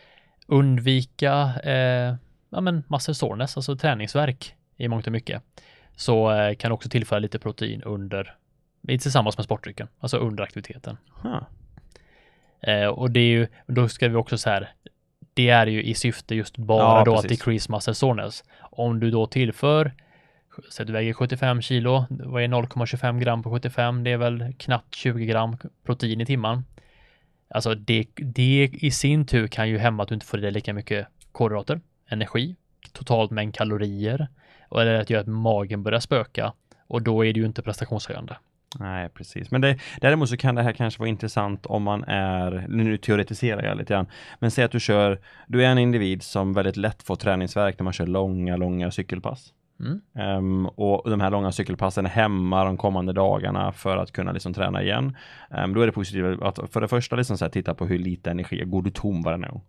undvika eh, ja, men muscle soreness, alltså träningsverk i mångt och mycket, så eh, kan du också tillföra lite protein under, tillsammans med sportdrycken, alltså under aktiviteten. Huh. Eh, och det är ju, då ska vi också så här, det är ju i syfte just bara ja, då precis. att decrease muscle soreness. Om du då tillför, säg att du väger 75 kilo, vad är 0,25 gram på 75? Det är väl knappt 20 gram protein i timmen. Alltså det, det i sin tur kan ju hämma att du inte får i dig lika mycket kolhydrater, energi, totalt mängd kalorier och eller att göra att magen börjar spöka och då är det ju inte prestationshöjande. Nej, precis. Men det, däremot så kan det här kanske vara intressant om man är, nu teoretiserar jag lite grann, men säg att du kör, du är en individ som väldigt lätt får träningsverk när man kör långa, långa cykelpass. Mm. Um, och de här långa cykelpassen är hemma de kommande dagarna för att kunna liksom träna igen. Um, då är det positivt att för det första liksom så här, titta på hur lite energi, går du tom varje gång?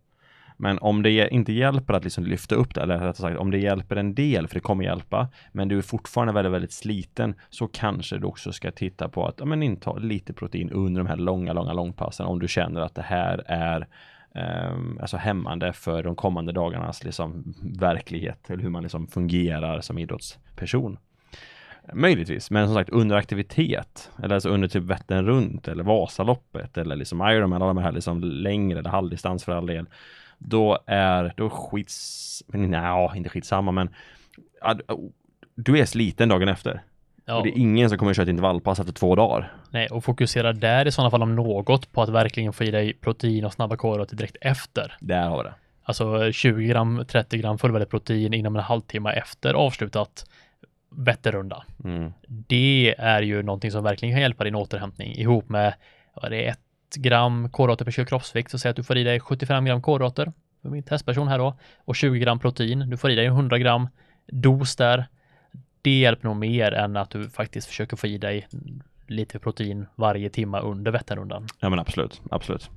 Men om det inte hjälper att liksom lyfta upp det, eller rättare sagt om det hjälper en del, för det kommer hjälpa, men du är fortfarande väldigt, väldigt sliten, så kanske du också ska titta på att ja, men inta lite protein under de här långa, långa långpassen om du känner att det här är eh, alltså hämmande för de kommande dagarnas liksom verklighet eller hur man liksom fungerar som idrottsperson. Möjligtvis, men som sagt under aktivitet eller alltså under typ Vättern runt eller Vasaloppet eller liksom Ironman, alla de här liksom längre eller halvdistans för all del då är, då skits, nja, inte skitsamma, men oh, du är sliten dagen efter. Ja. Och det är ingen som kommer att köra ett intervallpass efter två dagar. Nej, och fokusera där i sådana fall om något på att verkligen få i dig protein och snabba kolhydrater direkt efter. Där har du det. Alltså 20 gram, 30 gram fullvärdigt protein inom en halvtimme efter avslutat Vätterunda. Mm. Det är ju någonting som verkligen kan hjälpa din återhämtning ihop med vad det är ett gram kålrater per kilo kroppsvikt så säg att du får i dig 75 gram kålrater för min testperson här då och 20 gram protein. Du får i dig 100 gram dos där. Det hjälper nog mer än att du faktiskt försöker få i dig lite protein varje timme under Vätternrundan. Ja men absolut, absolut.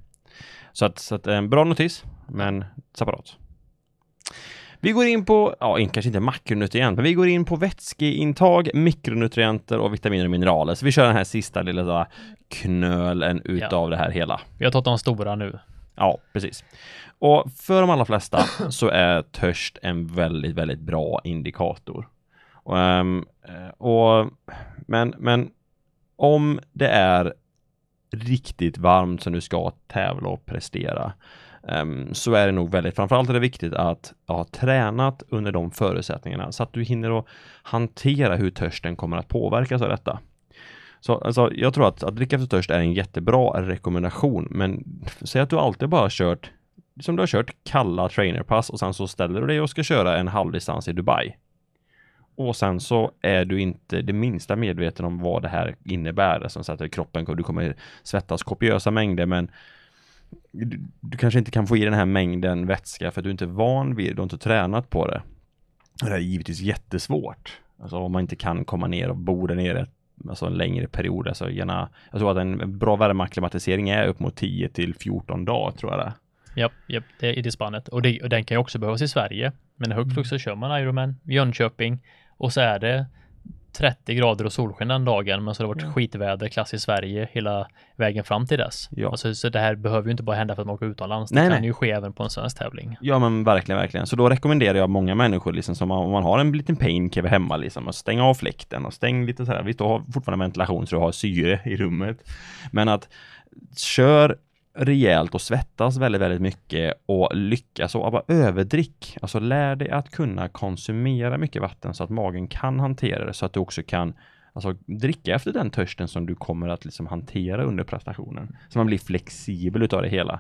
Så att, så att en eh, bra notis, men separat. Vi går in på, ja, kanske inte makronutrient, men vi går in på vätskeintag, mikronutrienter och vitaminer och mineraler. Så vi kör den här sista lilla knölen utav ja. det här hela. Vi har tagit de stora nu. Ja, precis. Och för de allra flesta så är törst en väldigt, väldigt bra indikator. Och, ehm, eh, och, men, men om det är riktigt varmt som du ska tävla och prestera Ehm, så är det nog väldigt, framförallt är det viktigt att ha tränat under de förutsättningarna så att du hinner att hantera hur törsten kommer att påverkas av detta. Så alltså, jag tror att, att dricka efter törst är en jättebra rekommendation, men säg att du alltid bara kört som du har kört kalla trainerpass och sen så ställer du dig och ska köra en halvdistans i Dubai. Och sen så är du inte det minsta medveten om vad det här innebär, som så att kroppen, du kommer svettas kopiösa mängder, men du, du, kanske inte kan få i den här mängden vätska för att du inte är van vid det, du har inte tränat på det. Det är givetvis jättesvårt. Alltså om man inte kan komma ner och bo där nere alltså en längre period. Alltså gärna, jag tror att en bra värmeacklimatisering är upp mot 10 till 14 dagar tror jag det Japp, japp det är i det spannet. Och, det, och den kan ju också behövas i Sverige. Men högt mm. flux så kör man Ironman, Jönköping och så är det 30 grader och solsken den dagen, men så har det varit mm. skitväder, klass i Sverige hela vägen fram till dess. Ja. Alltså, så det här behöver ju inte bara hända för att man åker utomlands. Nej, det kan nej. ju ske även på en svensk tävling. Ja, men verkligen, verkligen. Så då rekommenderar jag många människor, liksom, som om man har en liten painkiller hemma, liksom, att stänga av fläkten och stäng lite så här. Visst, du har fortfarande ventilation så du har syre i rummet, men att kör rejält och svettas väldigt, väldigt mycket och lyckas och bara överdrick. Alltså lär dig att kunna konsumera mycket vatten så att magen kan hantera det så att du också kan alltså, dricka efter den törsten som du kommer att liksom hantera under prestationen. Så man blir flexibel utav det hela.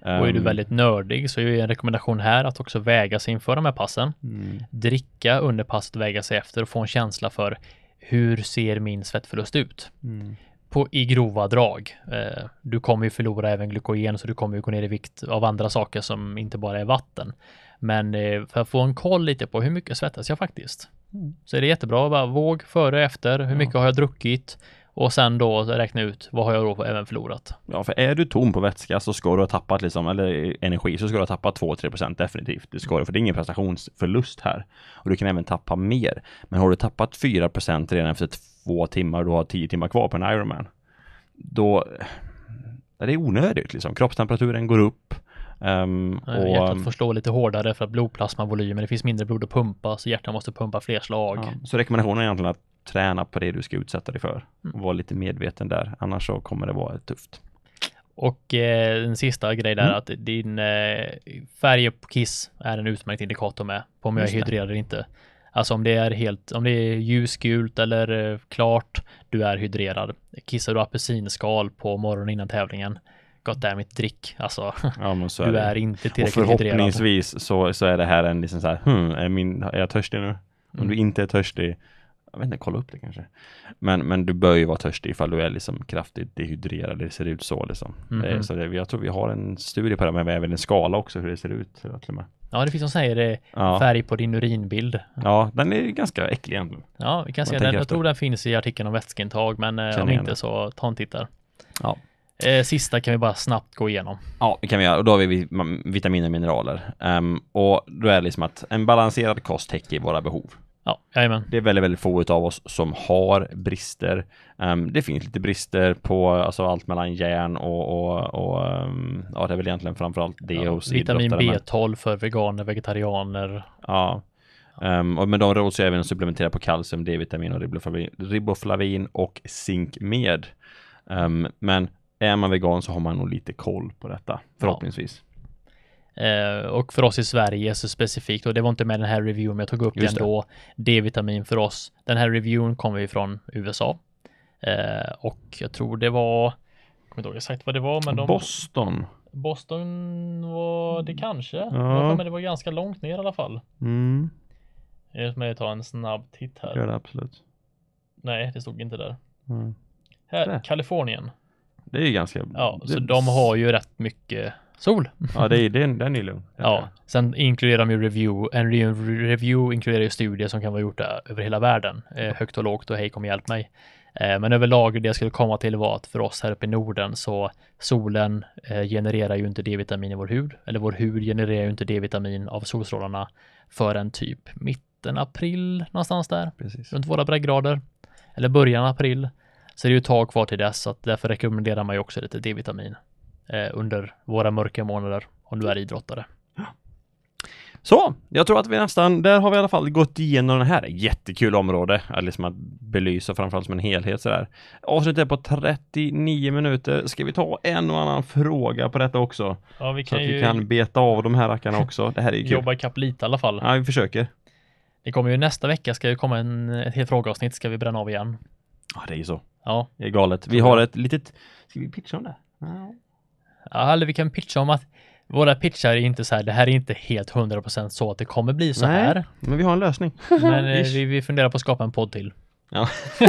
Och är du ehm. väldigt nördig så är en rekommendation här att också väga sig inför de här passen. Mm. Dricka under passet, väga sig efter och få en känsla för hur ser min svettförlust ut? Mm på, i grova drag. Eh, du kommer ju förlora även glykogen så du kommer ju gå ner i vikt av andra saker som inte bara är vatten. Men eh, för att få en koll lite på hur mycket svettas jag faktiskt. Mm. Så är det jättebra, att bara våg före och efter, hur mycket ja. har jag druckit? Och sen då räkna ut vad har jag då även förlorat? Ja, för är du tom på vätska så ska du ha tappat liksom, eller energi, så ska du ha tappat 2-3% definitivt. Du ska du, mm. för det är ingen prestationsförlust här. Och du kan även tappa mer. Men har du tappat 4% redan efter två timmar och du har tio timmar kvar på en Ironman. Då är det onödigt liksom. Kroppstemperaturen går upp. Um, och, hjärtat får slå lite hårdare för att blodplasmavolymen, det finns mindre blod att pumpa, så hjärtat måste pumpa fler slag. Ja, så rekommendationen är egentligen att träna på det du ska utsätta dig för. Mm. Var lite medveten där, annars så kommer det vara tufft. Och eh, en sista grej där, mm. att din eh, färg på kiss är en utmärkt indikator med på om jag är hydrerad eller inte. Alltså om det är helt, om det är ljusgult eller eh, klart, du är hydrerad. Kissar du apelsinskal på morgonen innan tävlingen, goddammit drick. Alltså, ja, är du det. är inte tillräckligt hydrerad. Och förhoppningsvis hydrerad. så, så är det här en liksom så här, hmm, är, min, är jag törstig nu? Om mm. du inte är törstig jag vet inte, kolla upp det kanske. Men, men du bör ju vara törstig ifall du är liksom kraftigt dehydrerad, det ser ut så liksom. Mm -hmm. Så det, jag tror vi har en studie på det, men även en skala också hur det ser ut. Till med. Ja, det finns som säger det, eh, ja. färg på din urinbild. Ja, den är ganska äcklig egentligen. Ja, vi kan se den. Jag tror den finns i artikeln om vätskeintag, men eh, Känner om inte så ta en titt där. Ja. Sista kan vi bara snabbt gå igenom. Ja, det kan vi göra. Och då har vi vitaminer och mineraler. Um, och då är det liksom att en balanserad kost täcker våra behov. Ja, jajamän. Det är väldigt, väldigt få av oss som har brister. Um, det finns lite brister på alltså, allt mellan järn och, och, och um, ja, det är väl egentligen framförallt det ja, hos Vitamin B12 för veganer, vegetarianer. Ja. Um, och med de råds även supplementera på kalcium, D-vitamin och riboflavin, riboflavin och zink med. Um, men är man vegan så har man nog lite koll på detta förhoppningsvis. Ja. Eh, och för oss i Sverige så specifikt, och det var inte med den här reviewen, men jag tog upp Just den det. då. D-vitamin för oss. Den här reviewen kommer ju från USA. Eh, och jag tror det var, jag kommer inte ihåg exakt vad det var, men de... Boston. Boston var det kanske. Ja. Men det var ganska långt ner i alla fall. Mm. Jag ska ta en snabb titt här. Gör det absolut. Nej, det stod inte där. Mm. Här, det. Kalifornien. Det är ju ganska. Ja, det... så de har ju rätt mycket Sol. Ja, det är, den, den är lugn. ja, sen inkluderar de ju review. En review inkluderar ju studier som kan vara gjorda över hela världen, eh, högt och lågt och hej kom hjälp mig. Eh, men överlag, det jag skulle komma till var att för oss här uppe i Norden så solen eh, genererar ju inte D-vitamin i vår hud, eller vår hud genererar ju inte D-vitamin av solstrålarna förrän typ mitten april någonstans där, Precis. runt våra breddgrader, eller början april. Så det är ju ett tag kvar till dess, så att därför rekommenderar man ju också lite D-vitamin Eh, under våra mörka månader om du är idrottare. Så, jag tror att vi nästan, där har vi i alla fall gått igenom det här. Jättekul område, att liksom att belysa framförallt som en helhet sådär. Avsnittet är på 39 minuter. Ska vi ta en och annan fråga på detta också? Ja, vi kan så att vi kan beta av de här rackarna också. Det här är ju kul. Jobba ikapp lite i alla fall. Ja, vi försöker. Det kommer ju nästa vecka ska ju komma en, ett helt frågeavsnitt ska vi bränna av igen. Ja, det är ju så. Ja. Det är galet. Vi har ett litet, ska vi pitcha om det? eller vi kan pitcha om att våra pitchar är inte så här, det här är inte helt 100% så att det kommer bli så Nej, här. men vi har en lösning. men eh, vi, vi funderar på att skapa en podd till. Ja.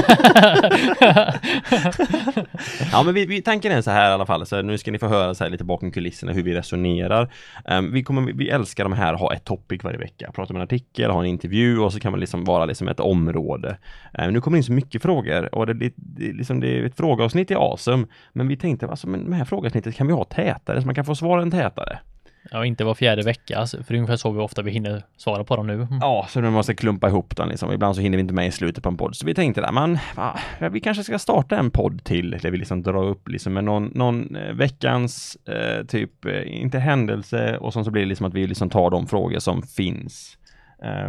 ja men vi, vi, tanken är så här i alla fall, så nu ska ni få höra så här lite bakom kulisserna hur vi resonerar. Um, vi, kommer, vi älskar de här, ha ett topic varje vecka, prata om en artikel, ha en intervju och så kan man liksom vara liksom ett område. Um, nu kommer det in så mycket frågor och det, det, det, liksom, det är ett frågeavsnitt i awesome, men vi tänkte alltså, men det här frågeavsnittet kan vi ha tätare så man kan få svaren tätare. Ja, inte var fjärde vecka, för det är ungefär så vi ofta vi hinner svara på dem nu. Mm. Ja, så nu måste klumpa ihop dem liksom. Ibland så hinner vi inte med i slutet på en podd. Så vi tänkte där, man, va, vi kanske ska starta en podd till där vi liksom drar upp liksom med någon, någon eh, veckans, eh, typ, eh, inte händelse och sen så blir det liksom att vi liksom tar de frågor som finns.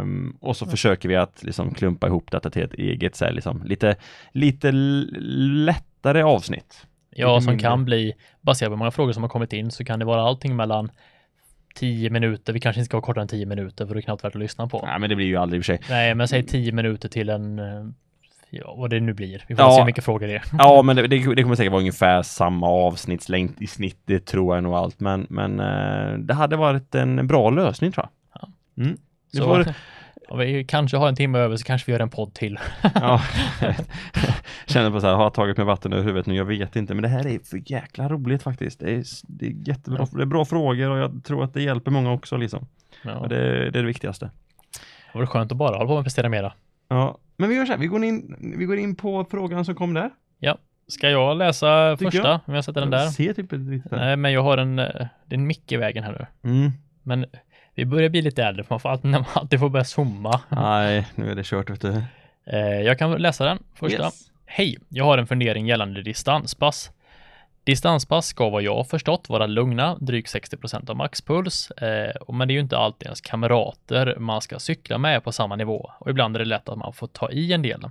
Um, och så mm. försöker vi att liksom klumpa ihop detta till ett eget, så här, liksom, lite, lite lättare avsnitt. Ja, som kan bli baserat på hur många frågor som har kommit in så kan det vara allting mellan tio minuter, vi kanske inte ska vara kortare än tio minuter för det är knappt värt att lyssna på. Nej, men det blir ju aldrig i och för sig. Nej, men säg tio minuter till en eh, Ja, vad det nu blir. Vi får ja. se hur mycket frågor det är. Ja, men det, det, kommer säkert vara ungefär samma avsnittslängd i snitt, det tror jag nog allt. Men, men eh, det hade varit en bra lösning tror jag. Ja. Mm. Så, får, om vi kanske har en timme över så kanske vi gör en podd till. ja, känner på så här, har tagit mig vatten över huvudet nu, jag vet inte, men det här är för jäkla roligt faktiskt. Det är, det är jättebra, det är bra frågor och jag tror att det hjälper många också liksom. Ja. Det, det, är det viktigaste. Det vore skönt att bara hålla på med att prestera mera. Ja, men vi gör så här, vi går in, vi går in på frågan som kom där. Ja. Ska jag läsa Tycker första? Jag. Om jag sätter den där? Jag ser typ inte Nej, men jag har en, eh, det är en mick i vägen här nu. Mm. Men vi börjar bli lite äldre, för man får alltid, när man alltid får börja zooma. Nej, nu är det kört vet du. Eh, jag kan läsa den första. Yes. Hej, jag har en fundering gällande distanspass. Distanspass ska vad jag har förstått vara lugna, drygt 60 av maxpuls, eh, men det är ju inte alltid ens kamrater man ska cykla med på samma nivå och ibland är det lätt att man får ta i en del.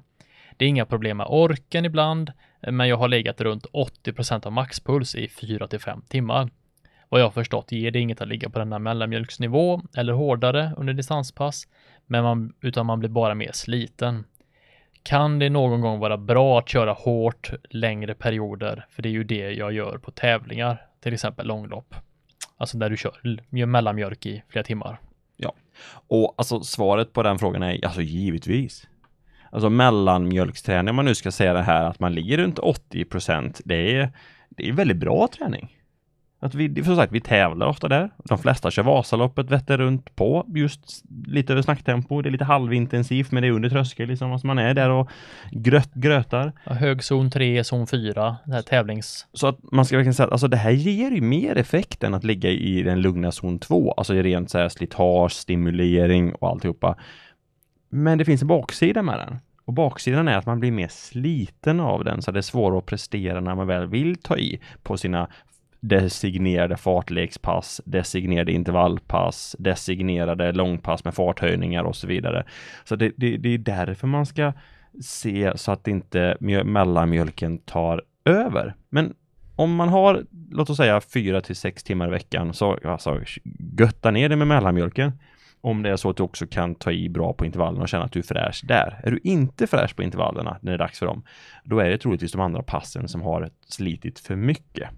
Det är inga problem med orken ibland, eh, men jag har legat runt 80 av maxpuls i 4 5 timmar. Vad jag förstått ger det inget att ligga på denna mellanmjölksnivå eller hårdare under distanspass, men man, utan man blir bara mer sliten. Kan det någon gång vara bra att köra hårt längre perioder? För det är ju det jag gör på tävlingar, till exempel långlopp. Alltså där du kör mellanmjölk i flera timmar. Ja, och alltså svaret på den frågan är alltså givetvis. Alltså mellanmjölksträning, om man nu ska säga det här att man ligger runt 80 procent, det är, det är väldigt bra träning. Att vi, som sagt, vi tävlar ofta där. De mm. flesta kör Vasaloppet, vetter runt på just lite över snacktempo. Det är lite halvintensivt, men det är under tröskel liksom. Alltså man är där och gröt, grötar. Ja, hög zon 3, zon 4, det här tävlings... Så att man ska verkligen säga att alltså, det här ger ju mer effekt än att ligga i den lugna zon 2. Alltså rent så här slitage, stimulering och alltihopa. Men det finns en baksida med den. Och baksidan är att man blir mer sliten av den så det är svårare att prestera när man väl vill ta i på sina designerade fartlekspass, designerade intervallpass, designerade långpass med farthöjningar och så vidare. Så det, det, det är därför man ska se så att inte mellanmjölken tar över. Men om man har, låt oss säga 4 till 6 timmar i veckan, så alltså, götta ner det med mellanmjölken. Om det är så att du också kan ta i bra på intervallerna och känna att du är fräsch där. Är du inte fräsch på intervallerna när det är dags för dem, då är det troligtvis de andra passen som har slitit för mycket.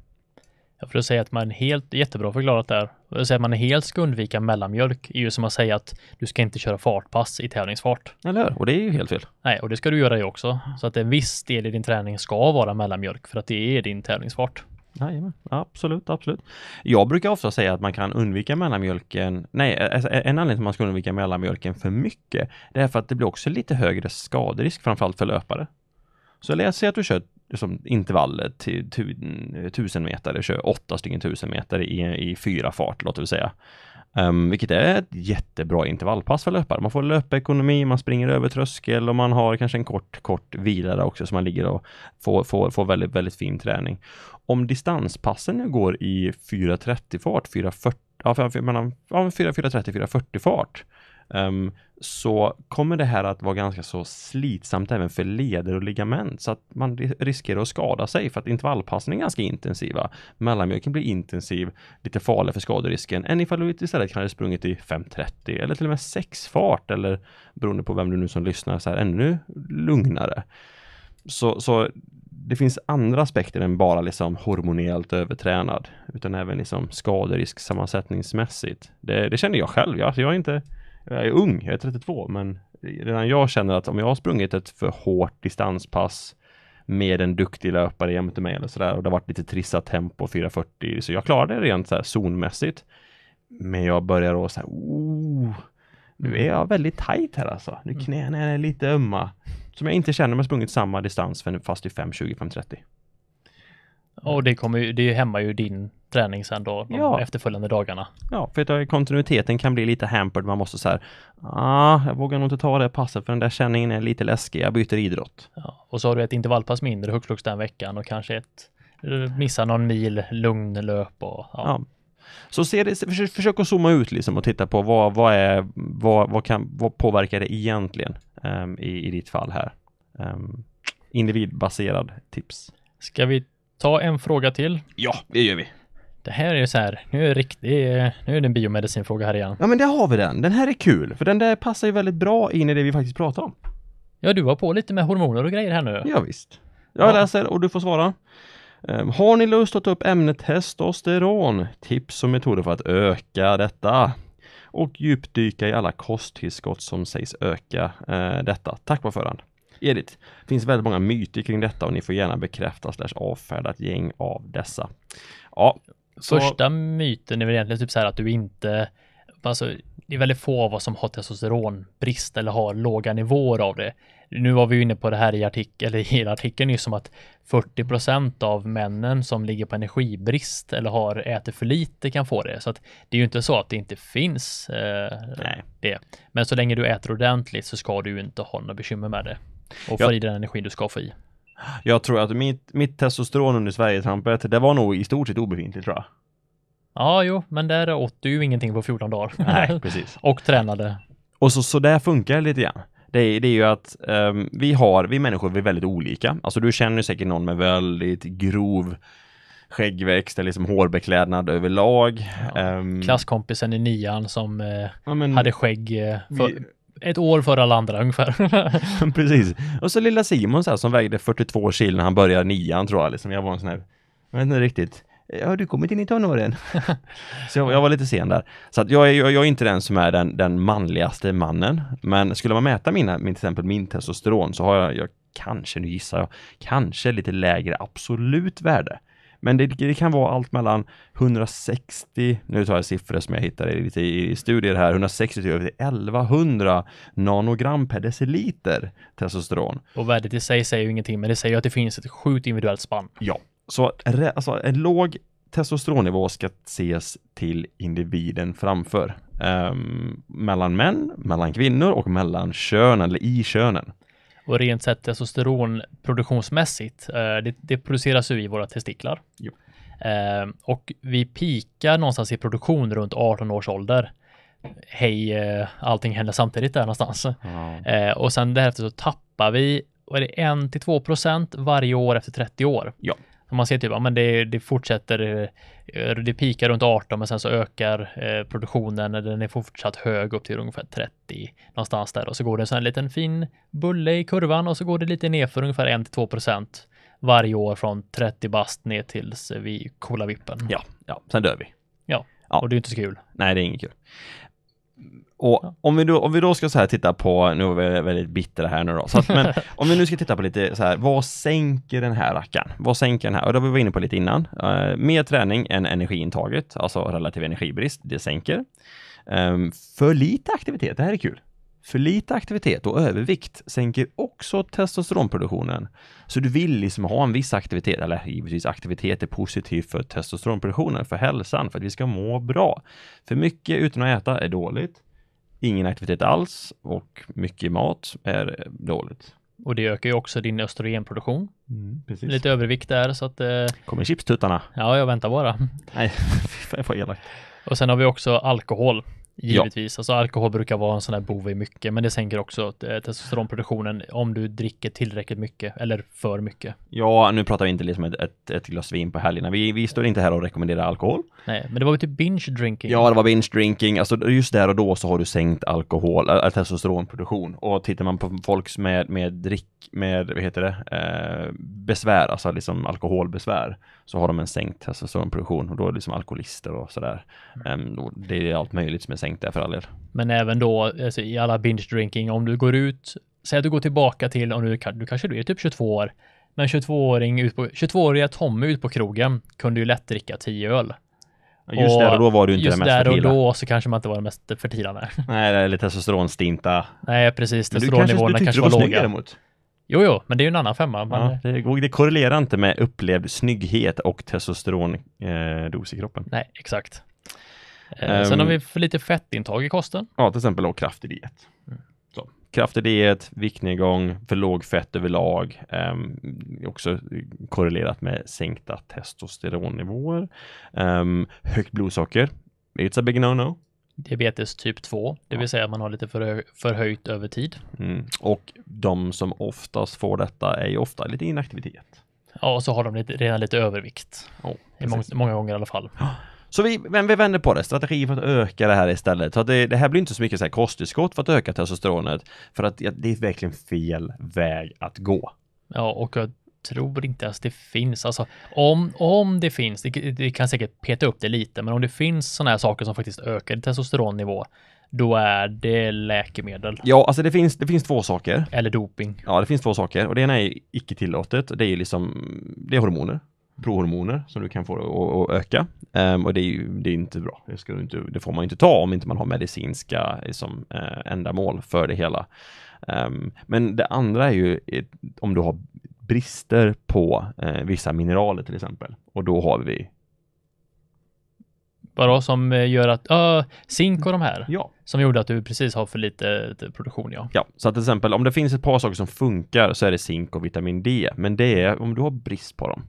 Jag får säga att man helt, jättebra förklarat där. Att säga att man helt ska undvika mellanmjölk är ju som att säga att du ska inte köra fartpass i tävlingsfart. Eller hur? Och det är ju helt fel. Nej, och det ska du göra ju också. Så att en viss del i din träning ska vara mellanmjölk för att det är din tävlingsfart. Jajamän, absolut, absolut. Jag brukar ofta säga att man kan undvika mellanmjölken. Nej, en anledning till att man ska undvika mellanmjölken för mycket, det är för att det blir också lite högre skaderisk, framförallt för löpare. Så läs att du kör liksom intervaller till tu, tusen meter, kör åtta stycken tusen meter i, i fyra fart, låt oss säga. Um, vilket är ett jättebra intervallpass för löpare. Man får löpekonomi, man springer över tröskel och man har kanske en kort, kort vila där också så man ligger och får, får, får väldigt, väldigt fin träning. Om distanspassen nu går i 4.30 fart, 4.40 ja, mellan ja, 4.30-4.40 fart um, så kommer det här att vara ganska så slitsamt även för leder och ligament så att man riskerar att skada sig för att intervallpassning är ganska intensiva. Mellanmjölken blir intensiv, lite farligare för skaderisken än ifall du istället hade sprungit i 5.30 eller till och med 6 fart eller beroende på vem du nu som lyssnar så här ännu lugnare. Så, så det finns andra aspekter än bara liksom hormonellt övertränad utan även liksom skaderisk sammansättningsmässigt. Det, det känner jag själv. Jag, jag är inte jag är ung, jag är 32, men redan jag känner att om jag har sprungit ett för hårt distanspass med en duktig löpare jämte mig eller sådär och det har varit lite trissat tempo 4.40 så jag klarade det rent så här zonmässigt. Men jag börjar då så här, oh, nu är jag väldigt tajt här alltså. Nu knäna är lite ömma. Som jag inte känner mig sprungit samma distans fast i 5.20, 5.30. Och det, kommer det hämmar ju din träning sen då, de ja. efterföljande dagarna. Ja, för att eh, kontinuiteten kan bli lite hampered. Man måste så här, ah, jag vågar nog inte ta det passet för den där känningen är lite läskig, jag byter idrott. Ja, och så har du ett intervallpass mindre högst flux den veckan och kanske ett, eh, missar någon mil lugn löp och ja. ja. Så se det, försök, försök att zooma ut liksom och titta på vad, vad, är, vad, vad, kan, vad påverkar det egentligen um, i, i ditt fall här? Um, individbaserad tips. Ska vi ta en fråga till? Ja, det gör vi. Det här är ju så här, nu är, rikt, nu är det en biomedicinfråga här igen. Ja men där har vi den. Den här är kul, för den där passar ju väldigt bra in i det vi faktiskt pratar om. Ja, du var på lite med hormoner och grejer här nu. Ja, visst. Jag ja. läser och du får svara. Ehm, har ni lust att ta upp ämnet testosteron? Tips och metoder för att öka detta och djupdyka i alla kosttillskott som sägs öka eh, detta. Tack på förhand. Edith, det finns väldigt många myter kring detta och ni får gärna bekräfta slash avfärda ett gäng av dessa. Ja. Så... Första myten är väl egentligen typ så här att du inte, alltså det är väldigt få av oss som har testosteronbrist eller har låga nivåer av det. Nu var vi ju inne på det här i, artikeln, eller i hela artikeln nyss som att 40 av männen som ligger på energibrist eller har ätit för lite kan få det. Så att det är ju inte så att det inte finns eh, det. Men så länge du äter ordentligt så ska du ju inte ha några bekymmer med det. Och får i den energin du ska få i. Jag tror att mitt, mitt testosteron under Sverigetrampet, det var nog i stort sett obefintligt tror jag. Ja, jo, men där åt du ju ingenting på 14 dagar. Nej, precis. och tränade. Och så, så där funkar det lite grann. Det är, det är ju att um, vi har, vi människor, vi är väldigt olika. Alltså du känner säkert någon med väldigt grov skäggväxt eller liksom hårbeklädnad överlag. Ja, um, klasskompisen i nian som eh, ja, men, hade skägg. Eh, för, vi, ett år före alla andra ungefär. Precis. Och så lilla Simon så här, som vägde 42 kilo när han började nian tror jag. Liksom. Jag var en sån här, jag vet inte riktigt. Har du kommit in i tonåren? så jag, jag, var lite sen där. Så att jag, jag, jag, är inte den som är den, den manligaste mannen. Men skulle man mäta mina, min, till exempel min testosteron så har jag, jag kanske, nu gissar jag, kanske lite lägre absolut värde. Men det, det, kan vara allt mellan 160, nu tar jag siffror som jag hittade lite i, studier här, 160 till över 1100 nanogram per deciliter testosteron. Och värdet i sig säger ju ingenting, men det säger ju att det finns ett sjukt individuellt spann. Ja, så alltså, en låg testosteronnivå ska ses till individen framför. Um, mellan män, mellan kvinnor och mellan könen eller i könen. Och rent sett testosteron produktionsmässigt, eh, det, det produceras ju i våra testiklar. Jo. Eh, och vi pikar någonstans i produktion runt 18 års ålder. Hej, eh, allting händer samtidigt där någonstans. Mm. Och sen därefter så tappar vi, vad är det, 1 till 2 procent varje år efter 30 år. Ja. Så man ser typ, ja men det, det fortsätter Eh, det pikar runt 18 men sen så ökar eh, produktionen när den är fortsatt hög upp till ungefär 30 någonstans där och så går det en sån här liten fin bulle i kurvan och så går det lite ner för ungefär 1-2 varje år från 30 bast ner tills vi kolar vippen. Ja, ja, sen dör vi. Ja, ja. och det är inte så kul. Nej, det är inget kul. Och ja. om, vi då, om vi då ska så här titta på, nu är vi väldigt bittra här nu då, så att, men om vi nu ska titta på lite så här, vad sänker den här rackaren? Vad sänker den här? Och det var vi var inne på lite innan. Uh, mer träning än energiintaget, alltså relativ energibrist, det sänker. Um, för lite aktivitet, det här är kul. För lite aktivitet och övervikt sänker också testosteronproduktionen. Så du vill liksom ha en viss aktivitet, eller givetvis aktivitet är positivt för testosteronproduktionen, för hälsan, för att vi ska må bra. För mycket utan att äta är dåligt ingen aktivitet alls och mycket mat är dåligt. Och det ökar ju också din östrogenproduktion. Mm, Lite övervikt där så att... Eh... Kommer chipstuttarna? Ja, jag väntar bara. Nej, jag får elak. Och sen har vi också alkohol Givetvis, ja. alltså alkohol brukar vara en sån här bov i mycket, men det sänker också eh, testosteronproduktionen om du dricker tillräckligt mycket eller för mycket. Ja, nu pratar vi inte liksom ett, ett, ett glas vin på helgerna. Vi, vi står inte här och rekommenderar alkohol. Nej, men det var ju typ binge drinking. Ja, det var binge drinking. Alltså just där och då så har du sänkt alkohol, äh, testosteronproduktion. Och tittar man på folk med, med drick, med, vad heter det, eh, besvär, alltså liksom alkoholbesvär, så har de en sänkt testosteronproduktion och då är det liksom alkoholister och sådär. Mm. Um, det är allt möjligt som är sänkt där för all del. Men även då alltså, i alla binge drinking, om du går ut, säg att du går tillbaka till, om du, du kanske du är typ 22 år, men 22-åring 22-åriga Tommy ut på krogen kunde ju lätt dricka 10 öl. Just och där och då var du inte den mest fertila. Just där och då så kanske man inte var den mest fertila. Nej, nej eller testosteronstinta. Nej, precis. Testosteronnivåerna kanske, kanske var låga. mot? Jo, jo, men det är ju en annan femma. Men... Ja, det, det, korrelerar inte med upplevd snygghet och testosterondos eh, i kroppen. Nej, exakt. Eh, um, sen har vi för lite fettintag i kosten. Ja, till exempel och kraftig diet. Mm. Så. Kraftig diet, viktnedgång, för låg fett överlag. Eh, också korrelerat med sänkta testosteronnivåer. Ehm, högt blodsocker. It's a big no-no diabetes typ 2, det vill säga man har lite förhö förhöjt över tid. Mm. Och de som oftast får detta är ju ofta lite inaktivitet. Ja, och så har de lite, redan lite övervikt. Oh, I må många gånger i alla fall. Så vi, men vi vänder på det, strategi för att öka det här istället. Så att det, det här blir inte så mycket så här kosttillskott för att öka testosteronet. För att det är verkligen fel väg att gå. Ja, och tror inte ens det finns, alltså om, om det finns, vi kan säkert peta upp det lite, men om det finns sådana här saker som faktiskt ökar testosteronnivå, då är det läkemedel. Ja, alltså det finns, det finns två saker. Eller doping. Ja, det finns två saker och det ena är icke tillåtet. Det är liksom, det är hormoner prohormoner som du kan få att öka. Um, och det är ju det är inte bra. Det, ska inte, det får man ju inte ta om inte man har medicinska liksom, ändamål för det hela. Um, men det andra är ju eh, om du har brister på eh, vissa mineraler till exempel. Och då har vi Vadå som eh, gör att, uh, zink och de här? Ja. Som gjorde att du precis har för lite, lite, produktion ja. Ja, så att till exempel om det finns ett par saker som funkar så är det zink och vitamin D. Men det är om du har brist på dem.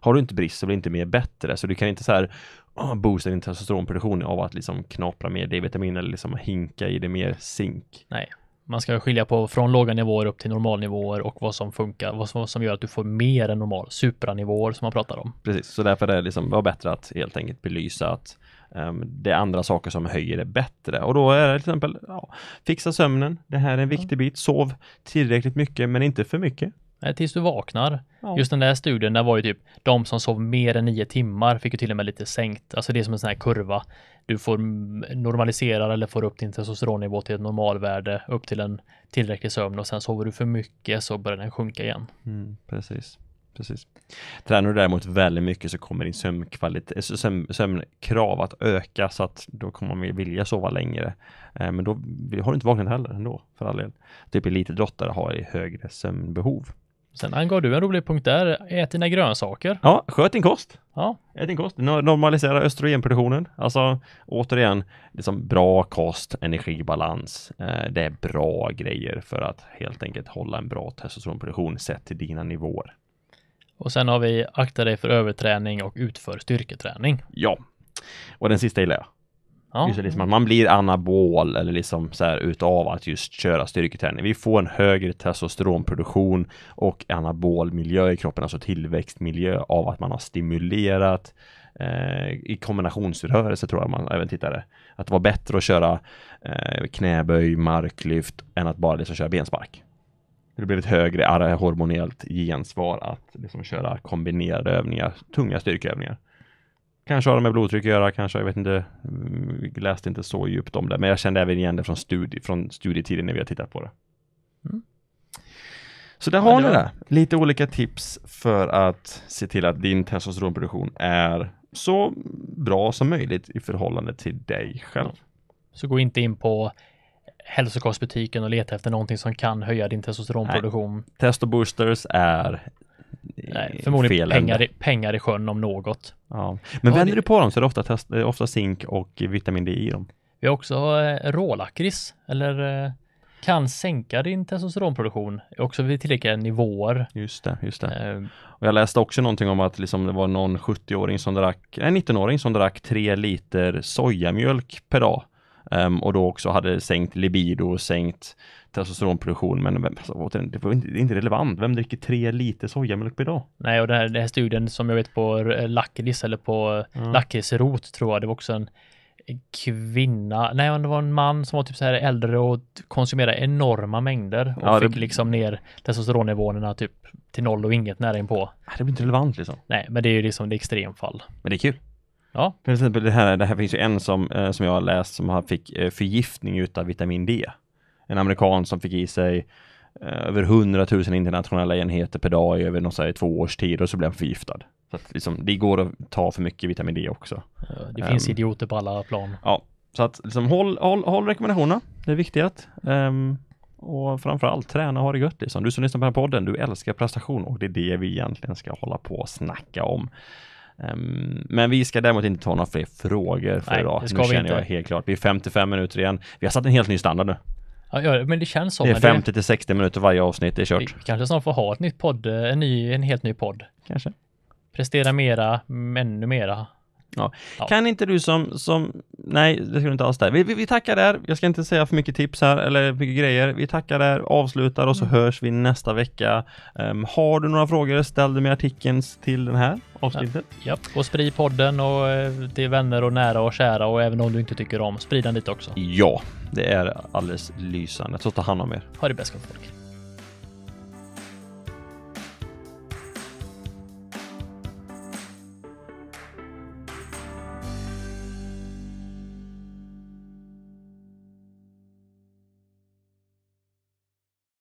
Har du inte brist så blir inte mer bättre. Så du kan inte så här oh, boosta din testosteronproduktion av att liksom knapra mer D-vitamin eller liksom hinka i det mer zink. Nej man ska skilja på från låga nivåer upp till normalnivåer och vad som funkar, vad som, vad som gör att du får mer än normal, supranivåer som man pratar om. Precis, så därför är det liksom, var bättre att helt enkelt belysa att um, det är andra saker som höjer det bättre och då är det till exempel ja, fixa sömnen. Det här är en viktig bit. Sov tillräckligt mycket men inte för mycket. Nej, tills du vaknar. Ja. Just den där studien, där var ju typ de som sov mer än nio timmar fick ju till och med lite sänkt. Alltså det är som en sån här kurva du får normaliserar eller får upp din testosteronnivå till ett normalvärde upp till en tillräcklig sömn och sen sover du för mycket så börjar den sjunka igen. Mm, precis. Precis. Tränar du däremot väldigt mycket så kommer din sömnkvalitet, eh, sömn, sömnkrav att öka så att då kommer man vilja sova längre. Eh, men då har du inte vaknat heller ändå för all del. Typ elitidrottare har högre sömnbehov. Sen angav du en rolig punkt där. Ät dina grönsaker. Ja, sköt din kost. Ja. Ät din kost. Normalisera östrogenproduktionen. Alltså återigen, liksom bra kost, energibalans. Eh, det är bra grejer för att helt enkelt hålla en bra testosteronproduktion sett till dina nivåer. Och sen har vi akta dig för överträning och utför styrketräning. Ja, och den sista gillar jag. Ja. Just liksom att man blir anabol eller liksom så här utav att just köra styrketräning. Vi får en högre testosteronproduktion och anabol miljö i kroppen, alltså tillväxtmiljö av att man har stimulerat eh, i kombinationsrörelse tror jag man även tittade. Att det var bättre att köra eh, knäböj, marklyft än att bara liksom köra benspark. Det blir ett högre hormonellt gensvar att liksom köra kombinerade övningar, tunga styrkeövningar. Kanske har det med blodtryck att göra, kanske, jag vet inte, jag mm, läste inte så djupt om det, men jag kände även igen det från, studie, från studietiden när vi har tittat på det. Mm. Så där ja, har ni det. Lite olika tips för att se till att din testosteronproduktion är så bra som möjligt i förhållande till dig själv. Så gå inte in på hälsokostbutiken och leta efter någonting som kan höja din testosteronproduktion. Nej. Testo boosters är Nej, eh, förmodligen pengar i, pengar, i sjön om något. Ja. Men ja, vänder det... du på dem så är det ofta, test, eh, ofta zink och vitamin D i dem. Vi har också eh, rålakrits, eller eh, kan sänka din testosteronproduktion också vid tillräckliga nivåer. Just det, just det. Eh, och jag läste också någonting om att liksom det var någon 70-åring som drack, en 19-åring som drack 3 liter sojamjölk per dag. Um, och då också hade sänkt libido och sänkt testosteronproduktion. Alltså, men alltså, återigen, det, är inte relevant. Vem dricker tre liter sojamjölk per dag? Nej, och den här, den här studien som jag vet på eh, lakrits eller på mm. lakritsrot tror jag, det var också en kvinna, nej det var en man som var typ så här äldre och konsumerade enorma mängder och ja, fick liksom ner testosteronnivåerna typ till noll och inget nära inpå. Det blir inte relevant liksom. Nej, men det är ju liksom det extremfall. Men det är kul. Ja. till exempel det här, det här finns ju en som, eh, som jag har läst som fick eh, förgiftning utav vitamin D en amerikan som fick i sig eh, över 100 000 internationella enheter per dag i över någon, här, två års tid och så blev han förgiftad. Så att, liksom, det går att ta för mycket vitamin D också. Det finns um, idioter på alla plan. Ja, så att liksom, håll, håll, håll rekommendationerna. Det är viktigt. Um, och framförallt träna och ha det gött liksom. Du som lyssnar på den här podden, du älskar prestation och det är det vi egentligen ska hålla på och snacka om. Ehm, men vi ska däremot inte ta några fler frågor för Nej, idag. Det ska nu vi känner inte. jag helt klart. Vi är 55 minuter igen. Vi har satt en helt ny standard nu. Ja, ja, men det känns som. Det är 50 till 60 minuter varje avsnitt, det är kört. Vi kanske snart får ha ett nytt podd, eh, en, ny, en helt ny podd. Kanske. Prestera mera, ännu mera. Ja. ja. Kan inte du som, som, nej det ska du inte alls där. Vi, vi, vi, tackar där, jag ska inte säga för mycket tips här eller mycket grejer. Vi tackar där, avslutar och så mm. hörs vi nästa vecka. Um, har du några frågor, ställ dem i artikeln till den här avsnittet. Ja, ja. och sprid podden och eh, till vänner och nära och kära och även om du inte tycker om, sprid den lite också. Ja, det är alldeles lysande. Så ta hand om er. Ha det bäst folk.